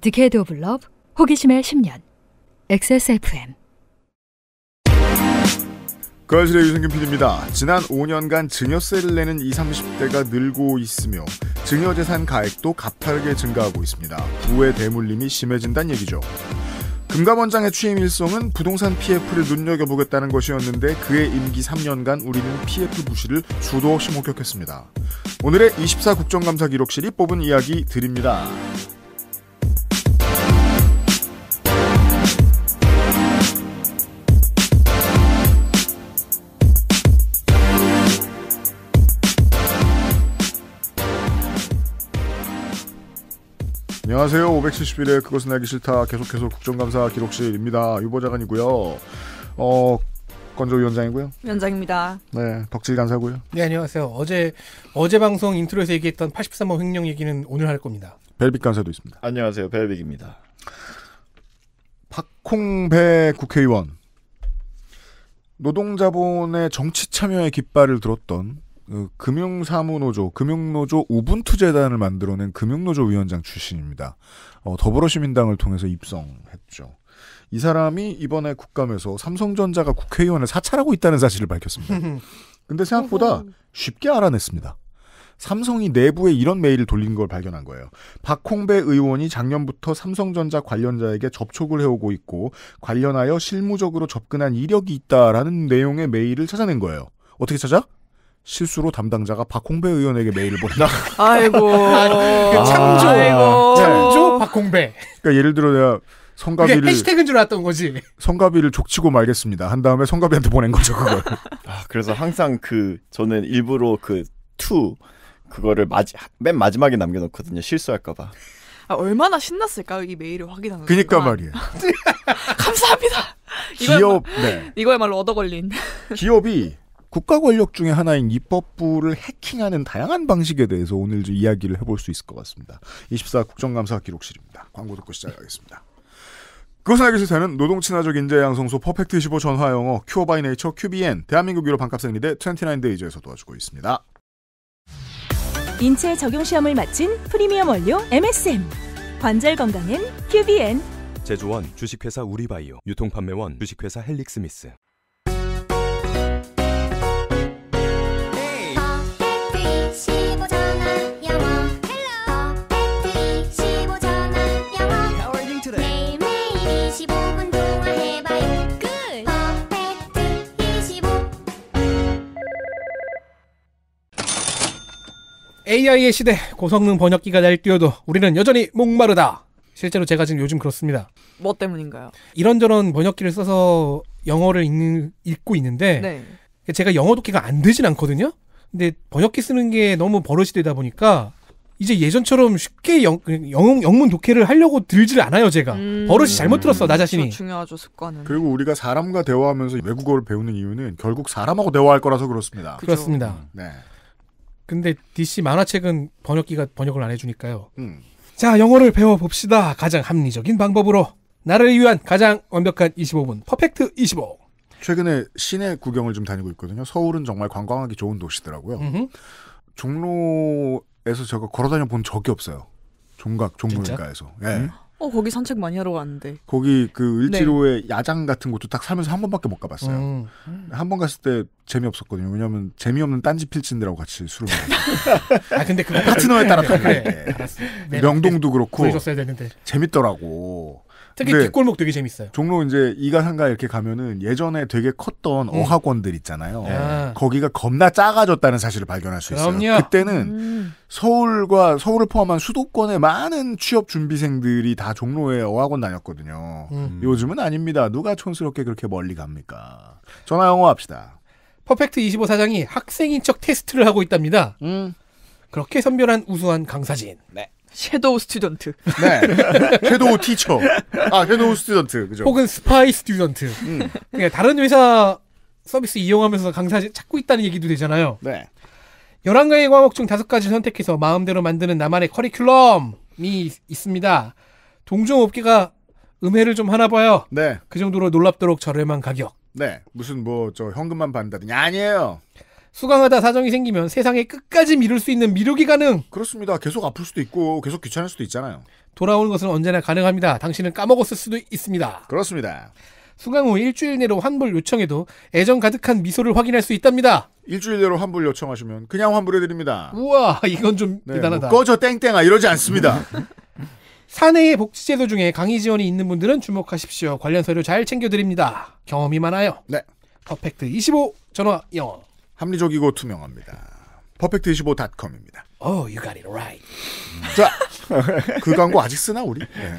디케이드 오브 러브 호기심의 10년 XSFM 거실의 유승균 PD입니다. 지난 5년간 증여세를 내는 20, 30대가 늘고 있으며 증여재산 가액도 가파르게 증가하고 있습니다. 부의 대물림이 심해진다는 얘기죠. 금감원장의 취임 일성은 부동산 PF를 눈여겨보겠다는 것이었는데 그의 임기 3년간 우리는 PF 부실을 수도 없이 목격했습니다. 오늘의 24 국정감사 기록실이 뽑은 이야기 드립니다. 안녕하세요. 571회 그것은 알기 싫다. 계속해서 국정감사 기록실입니다. 유보자관이고요. 어, 건조위원장이고요. 위원장입니다. 네, 덕질 간사고요. 네, 안녕하세요. 어제 어제 방송 인트로에서 얘기했던 83번 횡령 얘기는 오늘 할 겁니다. 벨빅 간사도 있습니다. 안녕하세요. 벨빅입니다. 박홍배 국회의원. 노동자본의 정치 참여의 깃발을 들었던 어, 금융사무노조, 금융노조 우분투재단을 만들어낸 금융노조 위원장 출신입니다. 어, 더불어시민당을 통해서 입성했죠. 이 사람이 이번에 국감에서 삼성전자가 국회의원을 사찰하고 있다는 사실을 밝혔습니다. 근데 생각보다 쉽게 알아냈습니다. 삼성이 내부에 이런 메일을 돌린 걸 발견한 거예요. 박홍배 의원이 작년부터 삼성전자 관련자에게 접촉을 해오고 있고 관련하여 실무적으로 접근한 이력이 있다라는 내용의 메일을 찾아낸 거예요. 어떻게 찾아? 실수로 담당자가 박홍배 의원에게 메일을 보냈다 아이고. 그 창조. 아이고. 창조 박홍배. 그러니까 예를 들어 내가 성가비를 해시태그인 줄 알았던 거지. 성가비를 족치고 말겠습니다. 한 다음에 성가비한테 보낸 거죠 그걸. 아 그래서 항상 그 저는 일부러 그 투 그거를 마지, 맨 마지막에 남겨놓거든요. 실수할까봐. 아, 얼마나 신났을까 이 메일을 확인하는. 그니까 말이에요. 감사합니다. 기업 이거야말로, 네. 이거야말로 얻어 걸린. 기업이 국가 권력 중의 하나인 입법부를 해킹하는 다양한 방식에 대해서 오늘 좀 이야기를 해볼 수 있을 것 같습니다. 24 국정감사 기록실입니다. 광고 듣고 시작하겠습니다. 그것은 알기 싫다는 노동 친화적 인재 양성소 퍼펙트 15 전화 영어 큐어 바이 네이처 큐비엔 데한민국 유럽 반값 생리대 29데이즈에서 도와주고 있습니다. 인체 적용 시험을 마친 프리미엄 원료 MSM 관절 건강엔 큐비엔 제조원 주식회사 우리바이오 유통판매원 주식회사 헬릭스미스 AI의 시대 고성능 번역기가 날뛰어도 우리는 여전히 목마르다. 실제로 제가 지금 요즘 그렇습니다. 뭐 때문인가요? 이런저런 번역기를 써서 영어를 읽는, 읽고 있는데 네. 제가 영어 독해가 안 되진 않거든요. 근데 번역기 쓰는 게 너무 버릇이 되다 보니까 이제 예전처럼 쉽게 영, 영, 영문 독해를 하려고 들지를 않아요, 제가. 음, 버릇이 잘못 들었어, 나 자신이. 그 중요하죠, 습관은. 그리고 우리가 사람과 대화하면서 외국어를 배우는 이유는 결국 사람하고 대화할 거라서 그렇습니다. 그렇죠. 그렇습니다 음, 네. 근데 DC 만화책은 번역기가 번역을 안 해주니까요. 음. 자, 영어를 배워봅시다. 가장 합리적인 방법으로. 나를 위한 가장 완벽한 25분. 퍼펙트 25. 최근에 시내 구경을 좀 다니고 있거든요. 서울은 정말 관광하기 좋은 도시더라고요. 음흠. 종로에서 제가 걸어다녀 본 적이 없어요. 종각, 종로가에서. 예. 음? 어 거기 산책 많이 하러 갔는데. 거기 그 을지로의 네. 야장 같은 곳도 딱 살면서 한 번밖에 못 가봤어요. 음. 한번 갔을 때 재미없었거든요. 왜냐하면 재미없는 딴지 필진들하고 같이 술을 먹었어요. 아 근데 그 파트너에 따라 달라. 그래. 네, 명동도 네, 그렇고 재밌더라고. 특히 네. 뒷골목 되게 재밌어요. 종로 이제 이가 상가 이렇게 가면은 예전에 되게 컸던 음. 어학원들 있잖아요. 아. 거기가 겁나 작아졌다는 사실을 발견할 수 있어요. 그럼요. 그때는 음. 서울과 서울을 포함한 수도권의 많은 취업 준비생들이 다 종로에 어학원 다녔거든요. 음. 음. 요즘은 아닙니다. 누가 촌스럽게 그렇게 멀리 갑니까? 전화 영어합시다. 퍼펙트 25 사장이 학생인 척 테스트를 하고 있답니다. 음. 그렇게 선별한 우수한 강사진. 네. 섀도우 스튜던트. 네. 섀도우 티처. 아, 섀도우 스튜던트. 그죠. 혹은 스파이 스튜던트. 음. 그러 다른 회사 서비스 이용하면서 강사 찾고 있다는 얘기도 되잖아요. 네. 11가지 과목 중 5가지 선택해서 마음대로 만드는 나만의 커리큘럼이 있습니다. 동종업계가 음해를 좀 하나 봐요. 네. 그 정도로 놀랍도록 저렴한 가격. 네. 무슨 뭐 저 현금만 받는다든니 아니에요. 수강하다 사정이 생기면 세상에 끝까지 미룰 수 있는 미루기 가능. 그렇습니다. 계속 아플 수도 있고 계속 귀찮을 수도 있잖아요. 돌아오는 것은 언제나 가능합니다. 당신은 까먹었을 수도 있습니다. 그렇습니다. 수강 후 일주일 내로 환불 요청해도 애정 가득한 미소를 확인할 수 있답니다. 일주일 내로 환불 요청하시면 그냥 환불해드립니다. 우와 이건 좀 네, 대단하다. 뭐 꺼져 땡땡아 이러지 않습니다. 사내의 복지제도 중에 강의 지원이 있는 분들은 주목하십시오. 관련 서류 잘 챙겨드립니다. 경험이 많아요. 네. 퍼펙트 25 전화 영어. 합리적이고 투명합니다. 퍼펙트25.com입니다. Oh, you got it right. 자, 그 광고 아직 쓰나 우리? 네.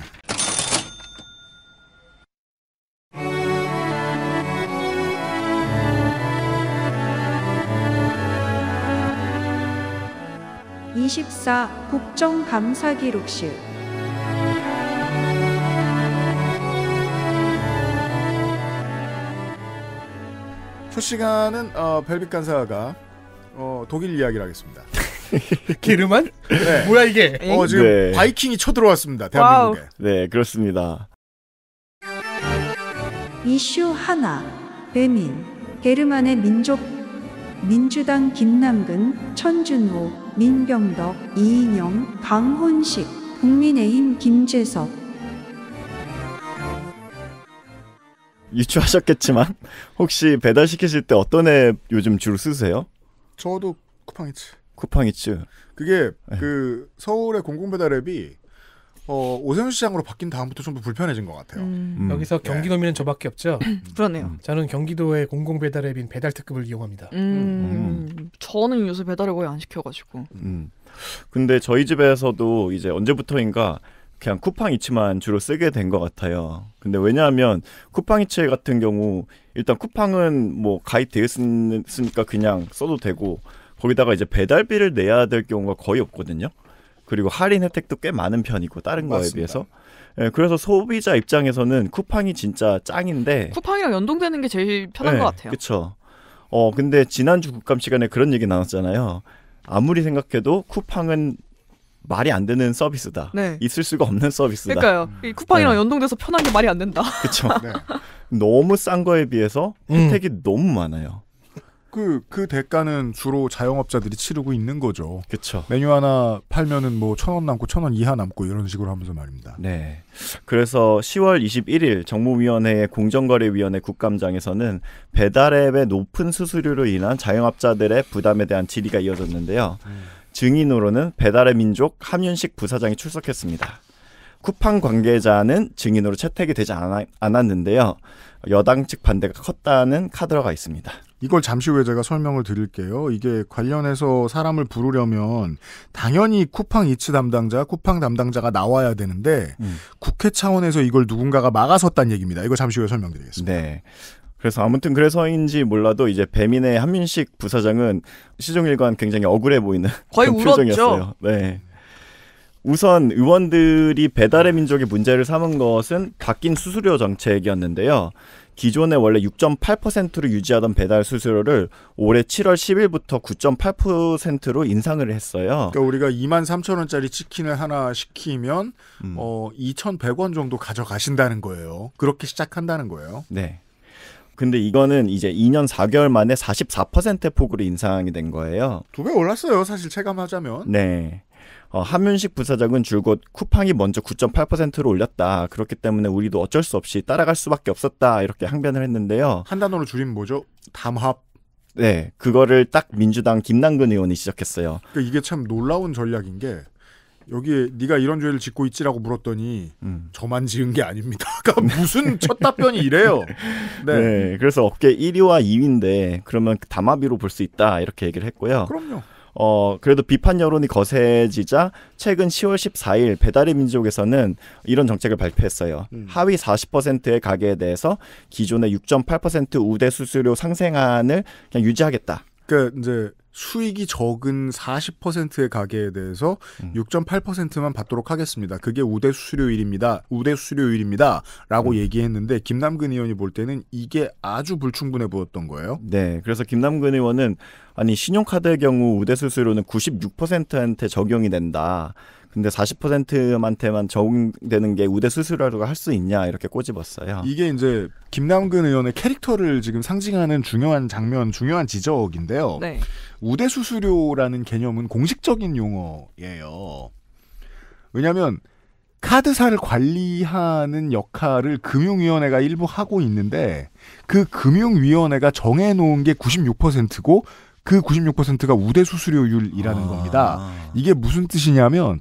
(24) 국정감사기록실 첫 시간은 어, 벨빅 간사가 어, 독일 이야기를 하겠습니다. 게르만? 네. 뭐야 이게? 어 지금 네. 바이킹이 쳐들어왔습니다. 대한민국에. 와우. 네 그렇습니다. 이슈 하나 베민 게르만의 민족 민주당 김남근 천준호 민병덕 이인영 강훈식 국민의힘 김재석 유추하셨겠지만 혹시 배달 시키실 때 어떤 앱 요즘 주로 쓰세요? 저도 쿠팡이츠. 쿠팡이츠. 그게 네. 그 서울의 공공 배달 앱이 어, 오세훈 시장으로 바뀐 다음부터 좀 더 불편해진 것 같아요. 음. 음. 여기서 경기도민은 네. 저밖에 없죠. 음. 음. 그러네요. 음. 저는 경기도의 공공 배달 앱인 배달 특급을 이용합니다. 음. 저는 요새 배달을 거의 안 시켜가지고. 근데 저희 집에서도 이제 언제부터인가 그냥 쿠팡이츠만 주로 쓰게 된 것 같아요. 근데 왜냐하면 쿠팡이츠 같은 경우 일단 쿠팡은 뭐 가입되어 있으니까 그냥 써도 되고 거기다가 이제 배달비를 내야 될 경우가 거의 없거든요. 그리고 할인 혜택도 꽤 많은 편이고 다른 거에 맞습니다. 비해서 예, 그래서 소비자 입장에서는 쿠팡이 진짜 짱인데 쿠팡이랑 연동되는 게 제일 편한 예, 것 같아요. 그렇죠. 어 근데 지난주 국감 시간에 그런 얘기 나왔잖아요. 아무리 생각해도 쿠팡은 말이 안 되는 서비스다. 네. 있을 수가 없는 서비스다. 그러니까요. 이 쿠팡이랑 네. 연동돼서 편한 게 말이 안 된다. 그렇죠. 네. 너무 싼 거에 비해서 음. 혜택이 음. 너무 많아요. 그, 그 대가는 주로 자영업자들이 치르고 있는 거죠. 그쵸. 메뉴 하나 팔면은 뭐천원 남고 천원 이하 남고 이런 식으로 하면서 말입니다. 네. 그래서 10월 21일 정무위원회의 공정거래위원회 국감장에서는 배달앱의 높은 수수료로 인한 자영업자들의 부담에 대한 질의가 이어졌는데요. 음. 증인으로는 배달의 민족 함윤식 부사장이 출석했습니다. 쿠팡 관계자는 증인으로 채택이 되지 않았는데요 여당 측 반대가 컸다는 카드라가 있습니다. 이걸 잠시 후에 제가 설명을 드릴게요. 이게 관련해서 사람을 부르려면 당연히 쿠팡 이츠 담당자, 쿠팡 담당자가 나와야 되는데 음. 국회 차원에서 이걸 누군가가 막아섰다는 얘기입니다. 이거 잠시 후에 설명드리겠습니다. 네. 그래서 아무튼 그래서인지 몰라도 이제 배민의 한민식 부사장은 시종일관 굉장히 억울해 보이는 거의 울었죠. 네. 우선 의원들이 배달의 민족의 문제를 삼은 것은 바뀐 수수료 정책이었는데요. 기존에 원래 6.8%로 유지하던 배달 수수료를 올해 7월 10일부터 9.8%로 인상을 했어요. 그러니까 우리가 2만 3천 원짜리 치킨을 하나 시키면 음. 어 2,100원 정도 가져가신다는 거예요. 그렇게 시작한다는 거예요. 네. 근데 이거는 이제 2년 4개월 만에 44%의 폭으로 인상이 된 거예요. 두 배 올랐어요, 사실 체감하자면. 네. 어, 한윤식 부사장은 줄곧 쿠팡이 먼저 9.8%로 올렸다. 그렇기 때문에 우리도 어쩔 수 없이 따라갈 수밖에 없었다. 이렇게 항변을 했는데요. 한 단어로 줄이면 뭐죠? 담합. 네, 그거를 딱 민주당 김남근 의원이 시작했어요. 그러니까 이게 참 놀라운 전략인 게 여기에 네가 이런 죄를 짓고 있지라고 물었더니 음. 저만 지은 게 아닙니다. 그러니까 무슨 첫 답변이 이래요. 네. 네. 그래서 업계 1위와 2위인데 그러면 그 담합비로 볼 수 있다 이렇게 얘기를 했고요. 그럼요. 어, 그래도 비판 여론이 거세지자 최근 10월 14일 배달의 민족에서는 이런 정책을 발표했어요. 음. 하위 40%의 가게에 대해서 기존의 6.8% 우대 수수료 상생안을 그냥 유지하겠다. 그러니까 이제 수익이 적은 40%의 가게에 대해서 음. 6.8%만 받도록 하겠습니다. 그게 우대 수수료일입니다 우대 수수료일입니다 라고 음. 얘기했는데 김남근 의원이 볼 때는 이게 아주 불충분해 보였던 거예요. 네. 그래서 김남근 의원은 아니 신용카드의 경우 우대 수수료는 96%한테 적용이 된다. 근데 40%만테만 적용되는 게 우대 수수료라고 할수 있냐 이렇게 꼬집었어요. 이게 이제 김남근 의원의 캐릭터를 지금 상징하는 중요한 장면, 중요한 지적인데요. 네. 우대 수수료라는 개념은 공식적인 용어예요. 왜냐하면 카드사를 관리하는 역할을 금융위원회가 일부 하고 있는데 그 금융위원회가 정해놓은 게 96%고 그 96%가 우대 수수료율이라는 아. 겁니다. 이게 무슨 뜻이냐면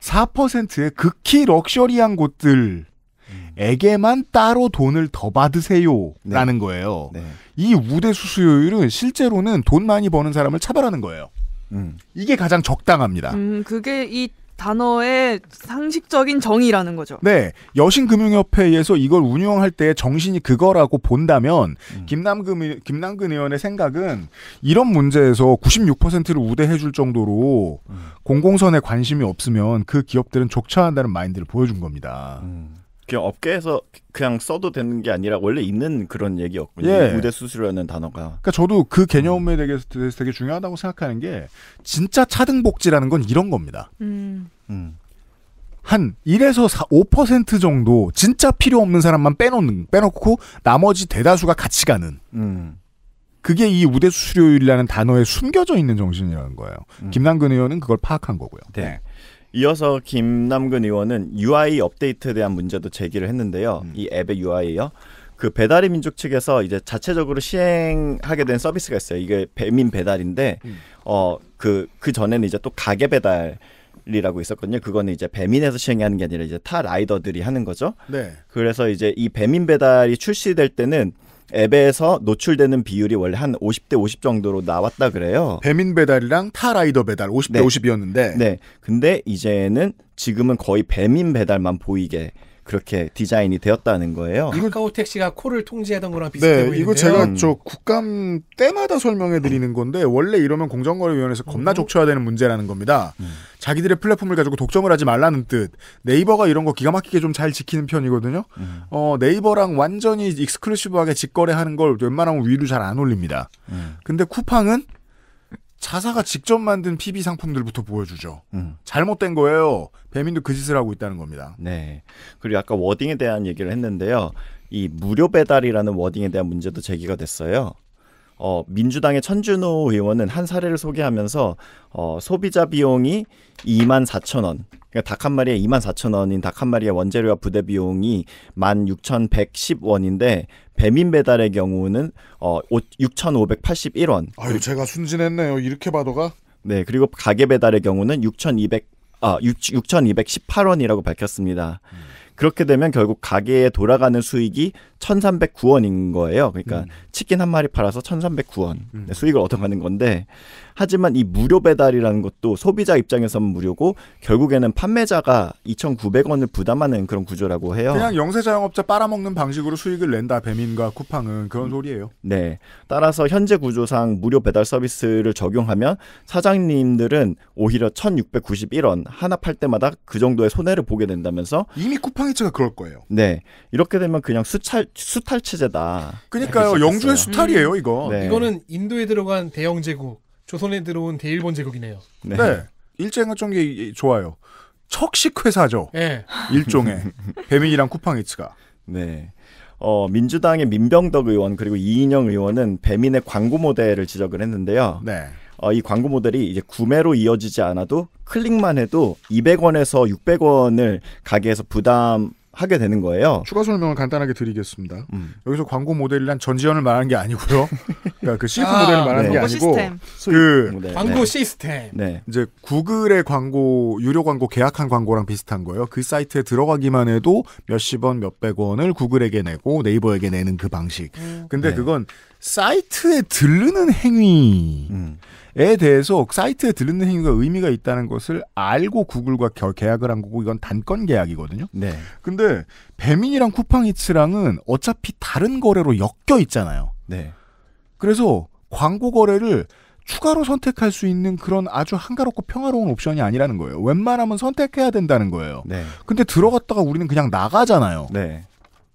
4%의 극히 럭셔리한 곳들 음. 에게만 따로 돈을 더 받으세요라는 네. 거예요. 네. 이 우대 수수료율은 실제로는 돈 많이 버는 사람을 차별하는 거예요. 음. 이게 가장 적당합니다. 음, 그게 이 단어의 상식적인 정의라는 거죠. 네. 여신금융협회에서 이걸 운영할 때 정신이 그거라고 본다면 음. 김남금 김남근 의원의 생각은 이런 문제에서 96%를 우대해 줄 정도로 음. 공공선에 관심이 없으면 그 기업들은 족차한다는 마인드를 보여준 겁니다. 음. 그냥 업계에서 그냥 써도 되는 게 아니라 원래 있는 그런 얘기였군요. 예. 무대 수수료라는 단어가. 그러니까 저도 그 개념에 대해서 되게 중요하다고 생각하는 게 진짜 차등 복지라는 건 이런 겁니다. 음. 음. 한 1에서 4, 5% 정도 진짜 필요 없는 사람만 빼놓는 빼놓고 나머지 대다수가 같이 가는. 음. 그게 이 우대 수수료율이라는 단어에 숨겨져 있는 정신이라는 거예요. 음. 김남근 의원은 그걸 파악한 거고요. 네. 네. 이어서 김남근 의원은 UI 업데이트에 대한 문제도 제기를 했는데요. 음. 이 앱의 UI요. 그 배달의 민족 측에서 이제 자체적으로 시행하게 된 서비스가 있어요. 이게 배민 배달인데 음. 어그그 그 전에는 이제 또 가게 배달 이라고 있었거든요. 그거는 이제 배민에서 시행하는 게 아니라 이제 타 라이더들이 하는 거죠. 네. 그래서 이제 이 배민 배달이 출시될 때는 앱에서 노출되는 비율이 원래 한 50대 50 정도로 나왔다 그래요. 배민 배달이랑 타 라이더 배달 50대 네. 50이었는데. 네. 근데 이제는 지금은 거의 배민 배달만 보이게 그렇게 디자인이 되었다는 거예요. 카카오 택시가 코를 통제하던 거랑 네, 비슷해 네, 이거 제가 음. 저 국감 때마다 설명해 드리는 건데 원래 이러면 공정거래위원회에서 어? 겁나 족쳐야 되는 문제라는 겁니다. 음. 자기들의 플랫폼을 가지고 독점을 하지 말라는 뜻. 네이버가 이런 거 기가 막히게 좀 잘 지키는 편이거든요. 음. 어, 네이버랑 완전히 익스클루시브하게 직거래하는 걸 웬만하면 위로 잘 안 올립니다. 음. 근데 쿠팡은 자사가 직접 만든 PB 상품들부터 보여주죠. 음. 잘못된 거예요. 배민도 그 짓을 하고 있다는 겁니다. 네. 그리고 아까 워딩에 대한 얘기를 했는데요. 이 무료 배달이라는 워딩에 대한 문제도 제기가 됐어요. 어, 민주당의 천준호 의원은 한 사례를 소개하면서 어, 소비자 비용이 2만 4천 원, 그러니까 닭 한 마리에 2만 4천 원인 닭 한 마리의 원재료와 부대 비용이 1만 6,110원인데 배민 배달의 경우는 어, 6,581원. 아유 제가 순진했네요. 이렇게 봐도가. 네, 그리고 가게 배달의 경우는 6,200 아, 어, 6,218원이라고 밝혔습니다. 음. 그렇게 되면 결국 가게에 돌아가는 수익이 1,309원인 거예요. 그러니까 음. 치킨 한 마리 팔아서 1,309원 음. 네, 수익을 얻어가는 건데 하지만 이 무료 배달이라는 것도 소비자 입장에서는 무료고 결국에는 판매자가 2,900원을 부담하는 그런 구조라고 해요. 그냥 영세 자영업자 빨아먹는 방식으로 수익을 낸다. 배민과 쿠팡은 그런 음. 소리예요. 네. 따라서 현재 구조상 무료 배달 서비스를 적용하면 사장님들은 오히려 1,691원 하나 팔 때마다 그 정도의 손해를 보게 된다면서 이미 쿠팡 쌍방해가 그럴 거예요. 네. 이렇게 되면 그냥 수탈 수탈 체제다. 그러니까요. 영주의 수탈이에요, 이거. 네. 이거는 인도에 들어간 대영 제국, 조선에 들어온 대일본 제국이네요. 네. 네. 일제가 좀 좋아요. 척식 회사죠. 네. 예. 일종의 배민이랑 쿠팡이츠가. 네. 어, 민주당의 민병덕 의원 그리고 이인영 의원은 배민의 광고 모델을 지적을 했는데요. 네. 어, 이 광고 모델이 이제 구매로 이어지지 않아도 클릭만 해도 200원에서 600원을 가게에서 부담 하게 되는 거예요. 추가 설명을 간단하게 드리겠습니다. 음. 여기서 광고 모델이란 전지현을 말하는 게 아니고요. 그러니까 그 CF 아, 모델을 말하는 네. 게 아니고 시스템. 그모 네, 네. 광고 네. 시스템. 네. 이제 구글의 광고 유료 광고 계약한 광고랑 비슷한 거예요. 그 사이트에 들어가기만 해도 몇십 원, 몇백 원을 구글에게 내고 네이버에게 내는 그 방식. 음. 근데 네. 그건 사이트에 들르는 행위. 음. 에 대해서 사이트에 들르는 행위가 의미가 있다는 것을 알고 구글과 결, 계약을 한 거고 이건 단건 계약이거든요. 네. 근데 배민이랑 쿠팡이츠랑은 어차피 다른 거래로 엮여 있잖아요. 네. 그래서 광고 거래를 추가로 선택할 수 있는 그런 아주 한가롭고 평화로운 옵션이 아니라는 거예요. 웬만하면 선택해야 된다는 거예요. 네. 근데 들어갔다가 우리는 그냥 나가잖아요. 네.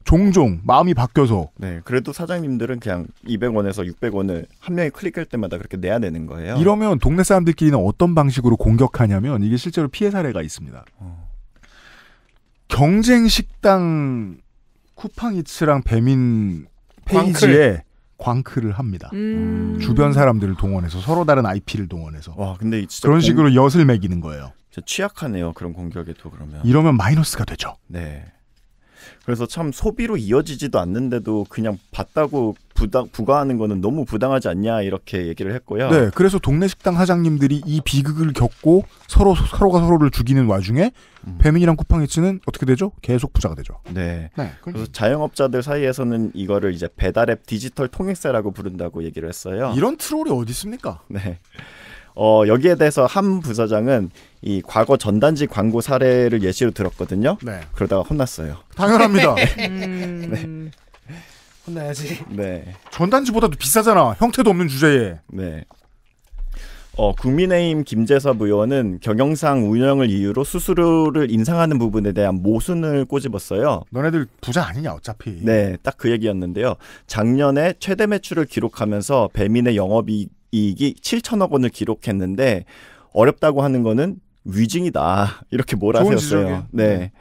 종종 마음이 바뀌어서. 네, 그래도 사장님들은 그냥 200원에서 600원을 한 명이 클릭할 때마다 그렇게 내야 되는 거예요. 이러면 동네 사람들끼리는 어떤 방식으로 공격하냐면 이게 실제로 피해 사례가 있습니다. 어. 경쟁 식당 쿠팡이츠랑 배민 페이지에 광클을 합니다. 음. 주변 사람들을 동원해서 서로 다른 IP를 동원해서. 와, 근데 그런 공... 식으로 엿을 매기는 거예요. 취약하네요. 그런 공격에도 그러면. 이러면 마이너스가 되죠. 네. 그래서 참 소비로 이어지지도 않는데도 그냥 봤다고 부당, 부과하는 거는 너무 부당하지 않냐 이렇게 얘기를 했고요. 네, 그래서 동네 식당 사장님들이 이 비극을 겪고 서로 서로가 서로를 죽이는 와중에 음. 배민이랑 쿠팡이츠는 어떻게 되죠? 계속 부자가 되죠. 네. 네 그래서 그러니까. 자영업자들 사이에서는 이거를 이제 배달앱 디지털 통행세라고 부른다고 얘기를 했어요. 이런 트롤이 어디 있습니까? 네. 어, 여기에 대해서 한 부서장은 이 과거 전단지 광고 사례를 예시로 들었거든요. 네. 그러다가 혼났어요. 당연합니다. 네. 음... 네. 혼나야지. 네. 전단지보다도 비싸잖아. 형태도 없는 주제에. 네. 어, 국민의힘 김재섭 의원은 경영상 운영을 이유로 수수료를 인상하는 부분에 대한 모순을 꼬집었어요. 너네들 부자 아니냐 어차피. 네, 딱 그 얘기였는데요. 작년에 최대 매출을 기록하면서 배민의 영업이 이익이 7천억 원을 기록했는데 어렵다고 하는 거는 위증이다 이렇게 몰아세웠어요. 네. 네.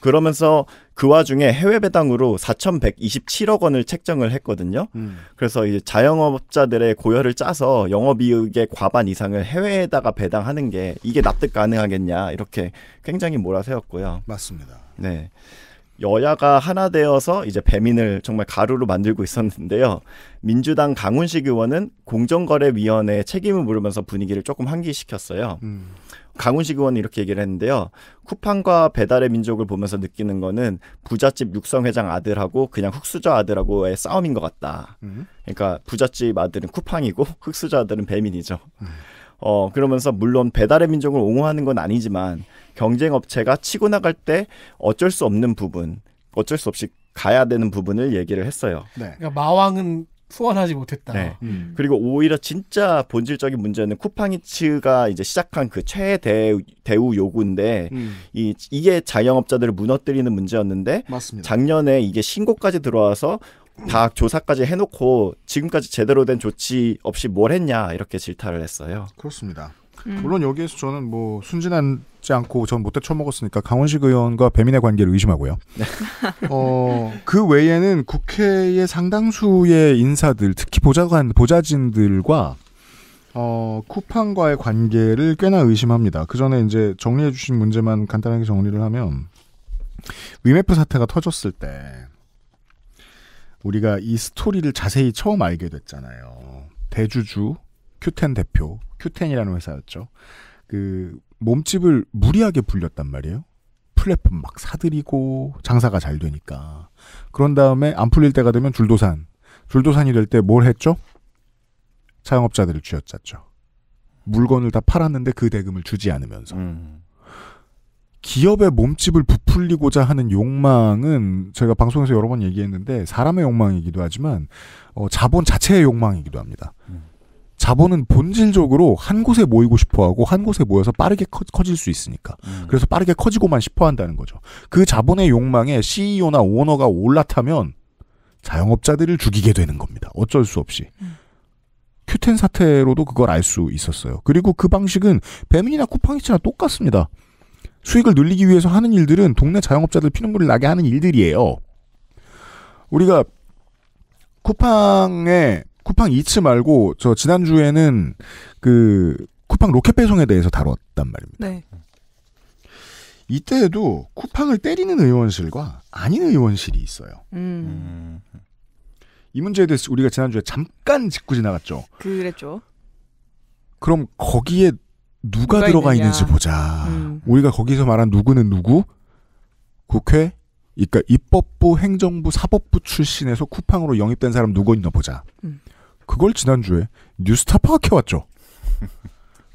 그러면서 그 와중에 해외 배당으로 4,127억 원을 책정을 했거든요. 음. 그래서 이제 자영업자들의 고열을 짜서 영업이익의 과반 이상을 해외에다가 배당하는 게 이게 납득 가능하겠냐 이렇게 굉장히 몰아세웠고요. 맞습니다. 네. 여야가 하나 되어서 이제 배민을 정말 가루로 만들고 있었는데요. 민주당 강훈식 의원은 공정거래위원회의 책임을 물으면서 분위기를 조금 환기시켰어요. 음. 강훈식 의원은 이렇게 얘기를 했는데요. 쿠팡과 배달의 민족을 보면서 느끼는 거는 부잣집 육성회장 아들하고 그냥 흑수저 아들하고의 싸움인 것 같다. 음. 그러니까 부잣집 아들은 쿠팡이고 흑수저 아들은 배민이죠. 음. 어 그러면서 물론 배달의 민족을 옹호하는 건 아니지만 경쟁 업체가 치고 나갈 때 어쩔 수 없는 부분, 어쩔 수 없이 가야 되는 부분을 얘기를 했어요. 네. 그러니까 마왕은 소환하지 못했다. 네. 음. 음. 그리고 오히려 진짜 본질적인 문제는 쿠팡이츠가 이제 시작한 그 최대 대우 요구인데 음. 이 이게 자영업자들을 무너뜨리는 문제였는데 맞습니다. 작년에 이게 신고까지 들어와서 다 조사까지 해놓고 지금까지 제대로 된 조치 없이 뭘 했냐 이렇게 질타를 했어요. 그렇습니다. 음. 물론 여기에서 저는 뭐 순진하지 않고 전 못대 쳐먹었으니까 강원식 의원과 배민의 관계를 의심하고요. 네. 어, 그 외에는 국회의 상당수의 인사들, 특히 보좌관, 보좌진들과 어, 쿠팡과의 관계를 꽤나 의심합니다. 그 전에 이제 정리해주신 문제만 간단하게 정리를 하면 위메프 사태가 터졌을 때 우리가 이 스토리를 자세히 처음 알게 됐잖아요. 대주주 큐텐 대표 큐텐이라는 회사였죠. 그 몸집을 무리하게 불렸단 말이에요. 플랫폼 막 사들이고 장사가 잘 되니까 그런 다음에 안 풀릴 때가 되면 줄도산 줄도산이 될 때 뭘 했죠? 자영업자들을 쥐어짰죠. 물건을 다 팔았는데 그 대금을 주지 않으면서. 음. 기업의 몸집을 부풀리고자 하는 욕망은 제가 방송에서 여러 번 얘기했는데 사람의 욕망이기도 하지만 어, 자본 자체의 욕망이기도 합니다. 음. 자본은 본질적으로 한 곳에 모이고 싶어하고 한 곳에 모여서 빠르게 커, 질수 있으니까 음. 그래서 빠르게 커지고만 싶어한다는 거죠. 그 자본의 욕망에 CEO나 오너가 올라타면 자영업자들을 죽이게 되는 겁니다. 어쩔 수 없이. 음. 큐텐 사태로도 그걸 알 수 있었어요. 그리고 그 방식은 배민이나 쿠팡이츠나 똑같습니다. 수익을 늘리기 위해서 하는 일들은 동네 자영업자들 피눈물을 나게 하는 일들이에요. 우리가 쿠팡에 쿠팡 이츠 말고 저 지난주에는 그 쿠팡 로켓 배송에 대해서 다뤘단 말입니다. 네. 이때에도 쿠팡을 때리는 의원실과 아닌 의원실이 있어요. 음. 이 문제에 대해서 우리가 지난주에 잠깐 짚고 지나갔죠. 그랬죠. 그럼 거기에 누가, 누가 들어가 있느냐. 있는지 보자. 음. 우리가 거기서 말한 누구는 누구? 국회, 그러니까 입법부, 행정부, 사법부 출신에서 쿠팡으로 영입된 사람 누구 있나 보자. 음. 그걸 지난주에 뉴스타파가 캐왔죠.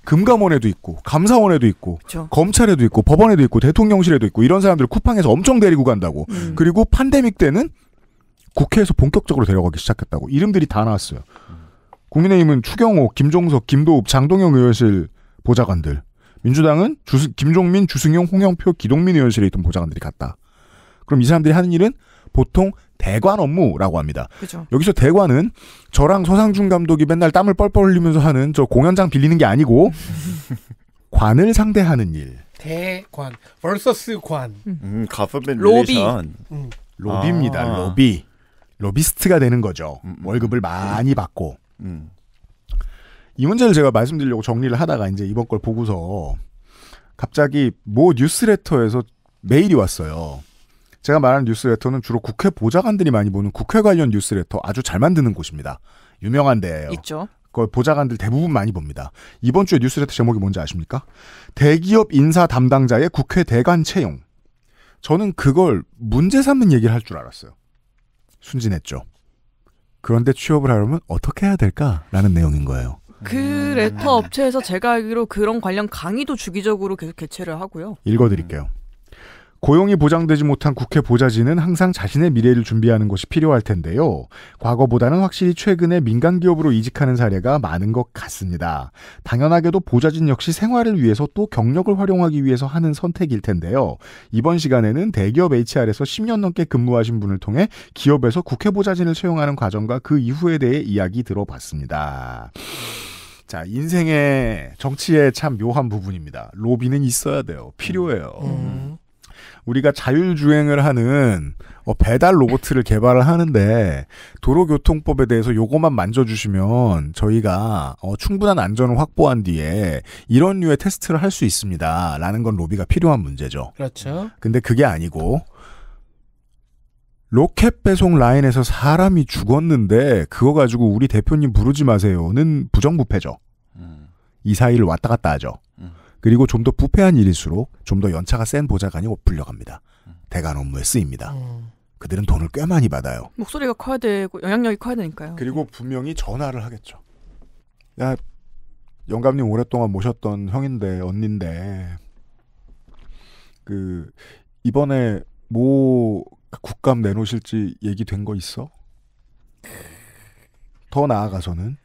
금감원에도 있고 감사원에도 있고 그쵸. 검찰에도 있고 법원에도 있고 대통령실에도 있고 이런 사람들을 쿠팡에서 엄청 데리고 간다고 음. 그리고 판데믹 때는 국회에서 본격적으로 데려가기 시작했다고 이름들이 다 나왔어요. 국민의힘은 추경호, 김종석, 김도읍, 장동영 의원실 보좌관들. 민주당은 주스, 김종민, 주승용, 홍영표, 기동민 의원실에 있던 보좌관들이 갔다. 그럼 이 사람들이 하는 일은 보통 대관 업무라고 합니다. 그죠. 여기서 대관은 저랑 서상준 감독이 맨날 땀을 뻘뻘 흘리면서 하는 저 공연장 빌리는 게 아니고 관을 상대하는 일. 대관 vs 관. 음, 가퍼맨 음, 로비. 음. 로비입니다. 아. 로비. 로비스트가 되는 거죠. 음, 음. 월급을 음. 많이 받고. 음. 이 문제를 제가 말씀드리려고 정리를 하다가 이제 이번 걸 보고서 갑자기 모 뉴스레터에서 메일이 왔어요. 제가 말하는 뉴스레터는 주로 국회 보좌관들이 많이 보는 국회 관련 뉴스레터 아주 잘 만드는 곳입니다. 유명한 데예요. 있죠. 그 보좌관들 대부분 많이 봅니다. 이번 주에 뉴스레터 제목이 뭔지 아십니까? 대기업 인사 담당자의 국회 대관 채용. 저는 그걸 문제 삼는 얘기를 할 줄 알았어요. 순진했죠. 그런데 취업을 하려면 어떻게 해야 될까라는 내용인 거예요. 그 음. 레터 업체에서 제가 알기로 그런 관련 강의도 주기적으로 계속 개최를 하고요. 읽어드릴게요. 고용이 보장되지 못한 국회 보좌진은 항상 자신의 미래를 준비하는 것이 필요할 텐데요. 과거보다는 확실히 최근에 민간 기업으로 이직하는 사례가 많은 것 같습니다. 당연하게도 보좌진 역시 생활을 위해서 또 경력을 활용하기 위해서 하는 선택일 텐데요. 이번 시간에는 대기업 HR에서 10년 넘게 근무하신 분을 통해 기업에서 국회 보좌진을 채용하는 과정과 그 이후에 대해 이야기 들어봤습니다. 자, 인생의 정치에 참 묘한 부분입니다. 로비는 있어야 돼요. 필요해요. 음. 음. 우리가 자율주행을 하는 어, 배달 로봇을 개발을 하는데 도로교통법에 대해서 요것만 만져주시면 저희가 어, 충분한 안전을 확보한 뒤에 이런 류의 테스트를 할 수 있습니다. 라는 건 로비가 필요한 문제죠. 그렇죠. 근데 그게 아니고 로켓 배송 라인에서 사람이 죽었는데 그거 가지고 우리 대표님 부르지 마세요는 부정부패죠. 음. 이사일 왔다 갔다 하죠. 음. 그리고 좀 더 부패한 일일수록 좀 더 연차가 센 보좌관이 불려갑니다. 음. 대관 업무에 쓰입니다. 음. 그들은 돈을 꽤 많이 받아요. 목소리가 커야 되고 영향력이 커야 되니까요. 그리고 분명히 전화를 하겠죠. 야 영감님 오랫동안 모셨던 형인데 언닌데 그 이번에 뭐그 국감 내놓으실지 얘기된 거 있어? 더 나아가서는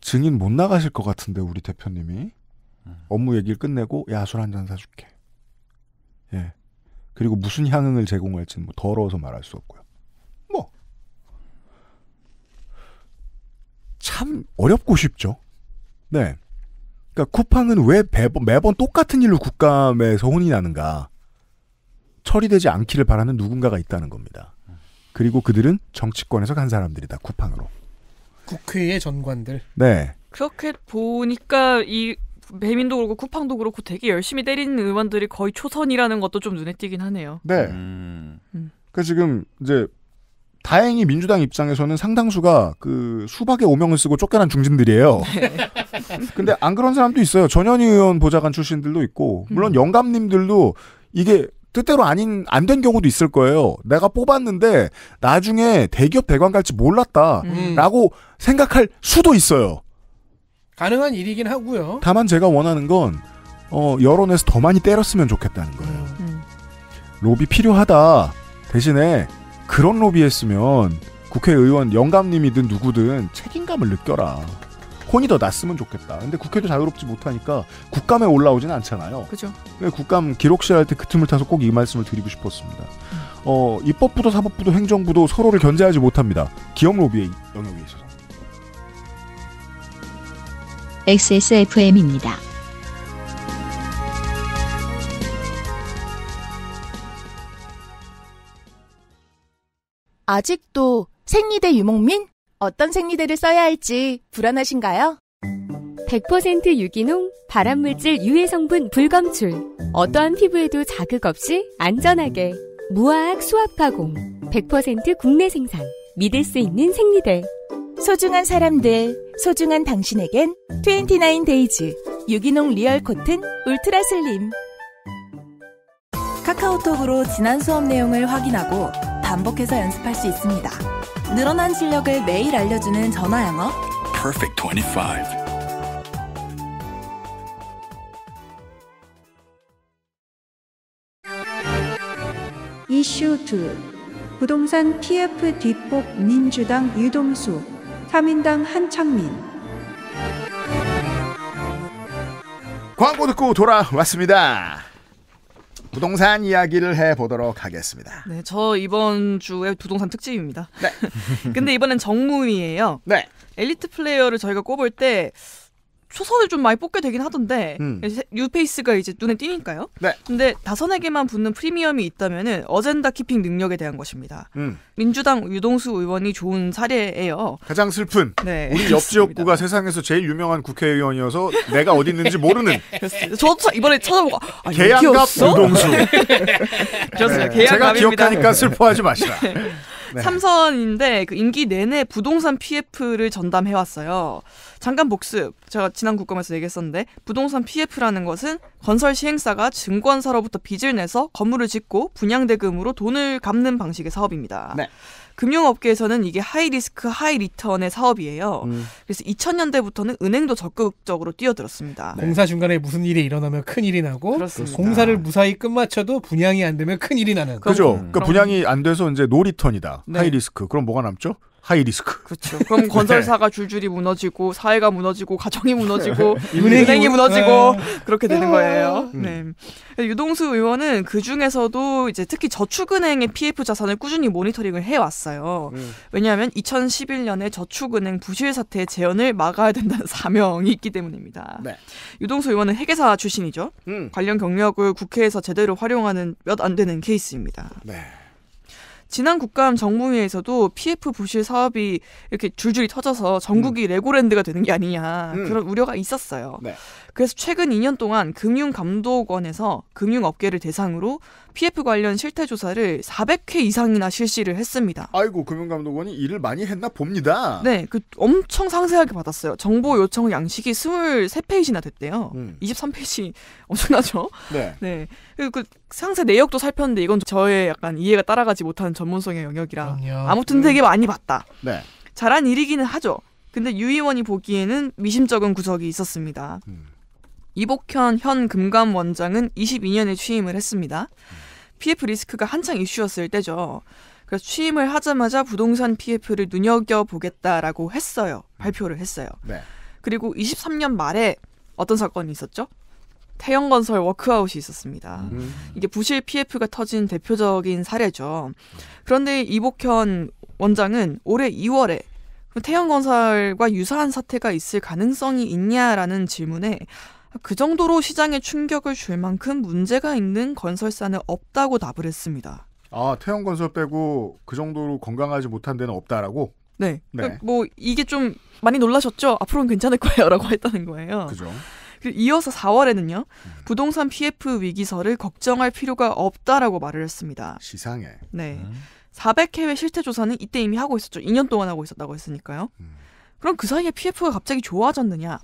증인 못 나가실 것 같은데 우리 대표님이 업무 얘기를 끝내고 야술 한잔 사줄게. 예. 그리고 무슨 향응을 제공할지는 뭐 더러워서 말할 수 없고요. 뭐 참 어렵고 쉽죠. 네. 그러니까 쿠팡은 왜 매번, 매번 똑같은 일로 국감에서 혼이 나는가? 처리되지 않기를 바라는 누군가가 있다는 겁니다. 그리고 그들은 정치권에서 간 사람들이다. 쿠팡으로. 국회의 전관들. 네. 그렇게 보니까 이 배민도 그렇고 쿠팡도 그렇고 되게 열심히 때리는 의원들이 거의 초선이라는 것도 좀 눈에 띄긴 하네요. 네. 음. 그 지금 이제 다행히 민주당 입장에서는 상당수가 그 수박의 오명을 쓰고 쫓겨난 중진들이에요. 네. 근데 안 그런 사람도 있어요. 전현희 의원 보좌관 출신들도 있고 물론 음. 영감님들도 이게 뜻대로 아닌 안 된 경우도 있을 거예요. 내가 뽑았는데 나중에 대기업 대관 갈지 몰랐다라고 음. 생각할 수도 있어요. 가능한 일이긴 하고요. 다만 제가 원하는 건 어, 여론에서 더 많이 때렸으면 좋겠다는 거예요. 음. 음. 로비 필요하다. 대신에 그런 로비했으면 국회의원 영감님이든 누구든 책임감을 느껴라. 혼이 더 났으면 좋겠다. 근데 국회도 자유롭지 못하니까 국감에 올라오진 않잖아요. 그죠. 렇 네, 국감 기록실 할 때 그 틈을 타서 꼭 이 말씀을 드리고 싶었습니다. 음. 어, 입법부도 사법부도 행정부도 서로를 견제하지 못합니다. 기업 로비의 영역에 있어서. XSFM입니다. 아직도 생리대 유목민? 어떤 생리대를 써야 할지 불안하신가요? 100% 유기농, 발암물질 유해 성분 불검출. 어떠한 피부에도 자극 없이 안전하게 무화학 수압 가공. 100% 국내 생산. 믿을 수 있는 생리대. 소중한 사람들, 소중한 당신에겐 29 데이즈 유기농 리얼 코튼 울트라 슬림. 카카오톡으로 지난 수업 내용을 확인하고 반복해서 연습할 수 있습니다. 늘어난 실력을 매일 알려주는 전화 영어. Perfect 25. 이슈 2 부동산 TF 뒷복 민주당 유동수 3인당 한창민 광고 듣고 돌아왔습니다. 부동산 이야기를 해보도록 하겠습니다. 네, 저 이번 주에 부동산 특집입니다. 네. 근데 이번엔 정무위예요. 네. 엘리트 플레이어를 저희가 꼽을 때 초선을 좀 많이 뽑게 되긴 하던데 음. 뉴페이스가 이제 눈에 띄니까요. 네. 근데 다선에게만 붙는 프리미엄이 있다면 어젠다 키핑 능력에 대한 것입니다. 음. 민주당 유동수 의원이 좋은 사례예요. 가장 슬픈. 네. 우리 옆 지역구가 세상에서 제일 유명한 국회의원이어서 내가 어디 있는지 모르는. 그렇습 저도 이번에 찾아보고 아, 계양갑 유동수. 네. 제가 기억하니까 슬퍼하지 마시라. 네. 네. 삼선인데 그 임기 내내 부동산 PF를 전담해 왔어요. 잠깐 복습. 제가 지난 국감에서 얘기했었는데 부동산 PF라는 것은 건설 시행사가 증권사로부터 빚을 내서 건물을 짓고 분양대금으로 돈을 갚는 방식의 사업입니다. 네. 금융업계에서는 이게 하이 리스크 하이 리턴의 사업이에요. 음. 그래서 2000년대부터는 은행도 적극적으로 뛰어들었습니다. 네. 공사 중간에 무슨 일이 일어나면 큰 일이 나고 그렇습니다. 공사를 무사히 끝마쳐도 분양이 안 되면 큰 일이 나는. 그죠. 음. 그러니까 분양이 안 돼서 이제 노 리턴이다. 네. 하이 리스크. 그럼 뭐가 남죠? 하이 리스크. 그렇죠. 그럼 네. 건설사가 네. 줄줄이 무너지고 사회가 무너지고 가정이 무너지고 은행이 네. 무너지고 그렇게 되는 네. 거예요. 음. 네. 유동수 의원은 그 중에서도 이제 특히 저축은행의 PF 자산을 꾸준히 모니터링을 해왔어요. 음. 왜냐하면 2011년에 저축은행 부실 사태의 재현을 막아야 된다는 사명이 있기 때문입니다. 네. 유동수 의원은 회계사 출신이죠. 음. 관련 경력을 국회에서 제대로 활용하는 몇 안 되는 케이스입니다. 네. 지난 국감 정무위에서도 PF 부실 사업이 이렇게 줄줄이 터져서 전국이 음. 레고랜드가 되는 게 아니냐 음. 그런 우려가 있었어요. 네. 그래서 최근 2년 동안 금융감독원에서 금융업계를 대상으로 PF 관련 실태 조사를 400회 이상이나 실시를 했습니다. 아이고 금융감독원이 일을 많이 했나 봅니다. 네, 그 엄청 상세하게 받았어요. 정보 요청 양식이 23페이지나 됐대요. 음. 23페이지 엄청나죠? 네. 네. 그 상세 내역도 살폈는데 이건 저의 약간 이해가 따라가지 못하는 전문성의 영역이라 그럼 아무튼 음. 되게 많이 봤다. 네. 잘한 일이기는 하죠. 근데 유의원이 보기에는 미심쩍은 구석이 있었습니다. 음. 이복현 현 금감원장은 22년에 취임을 했습니다. PF 리스크가 한창 이슈였을 때죠. 그래서 취임을 하자마자 부동산 PF를 눈여겨 보겠다라고 했어요. 발표를 했어요. 네. 그리고 23년 말에 어떤 사건이 있었죠? 태형건설 워크아웃이 있었습니다. 음. 이게 부실 PF가 터진 대표적인 사례죠. 그런데 이복현 원장은 올해 2월에 태형건설과 유사한 사태가 있을 가능성이 있냐라는 질문에 그 정도로 시장에 충격을 줄 만큼 문제가 있는 건설사는 없다고 답을 했습니다. 아, 태형건설 빼고 그 정도로 건강하지 못한 데는 없다라고? 네. 네. 그러니까 뭐 이게 좀 많이 놀라셨죠? 앞으로는 괜찮을 거예요라고 했다는 거예요. 그죠. 그 이어서 4월에는요. 음. 부동산 PF 위기설을 걱정할 필요가 없다라고 말을 했습니다. 시상에. 네. 음. 4 0 0회 실태 조사는 이때 이미 하고 있었죠. 2년 동안 하고 있었다고 했으니까요. 음. 그럼 그 사이에 PF가 갑자기 좋아졌느냐?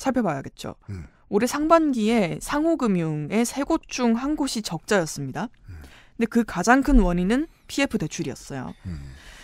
살펴봐야겠죠. 음. 올해 상반기에 상호금융의 세 곳 중 한 곳이 적자였습니다. 음. 근데 그 가장 큰 원인은 PF 대출이었어요. 음.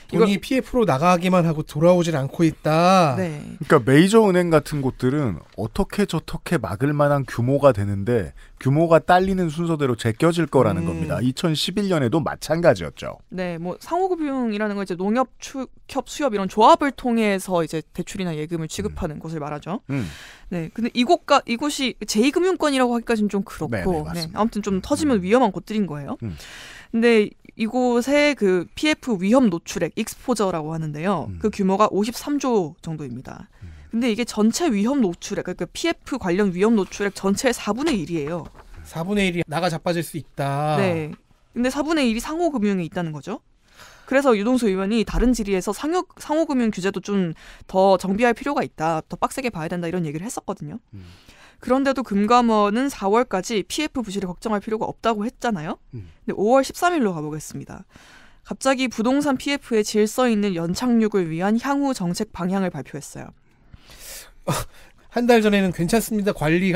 돈이 이거... PF로 나가기만 하고 돌아오질 않고 있다. 네. 그러니까 메이저 은행 같은 곳들은 어떻게 저렇게 막을 만한 규모가 되는데 규모가 딸리는 순서대로 제껴질 거라는 음. 겁니다. 2011년에도 마찬가지였죠. 네, 뭐상호금융이라는건 이제 농협, 축협, 수협 이런 조합을 통해서 이제 대출이나 예금을 취급하는 음. 곳을 말하죠. 음. 네, 근데 이곳과 이곳이 제2금융권이라고 하기까지는 좀 그렇고, 네네, 네, 네, 네 아무튼 좀 음, 터지면 음. 위험한 곳들인 거예요. 음. 근데 이곳의 그 PF 위험 노출액 익스포저라고 하는데요. 음. 그 규모가 53조 정도입니다. 음. 근데 이게 전체 위험 노출액 그러니까 그 PF 관련 위험 노출액 전체의 4분의 1이에요. 4분의 1이 나가 자빠질 수 있다. 네. 근데 4분의 1이 상호금융에 있다는 거죠. 그래서 유동수 의원이 다른 질의에서 상호, 상호금융 규제도 좀 더 정비할 필요가 있다. 더 빡세게 봐야 된다. 이런 얘기를 했었거든요. 음. 그런데도 금감원은 4월까지 PF 부실을 걱정할 필요가 없다고 했잖아요. 음. 근데 5월 13일로 가보겠습니다. 갑자기 부동산 PF의 질서 있는 연착륙을 위한 향후 정책 방향을 발표했어요. 어, 한달 전에는 괜찮습니다. 관리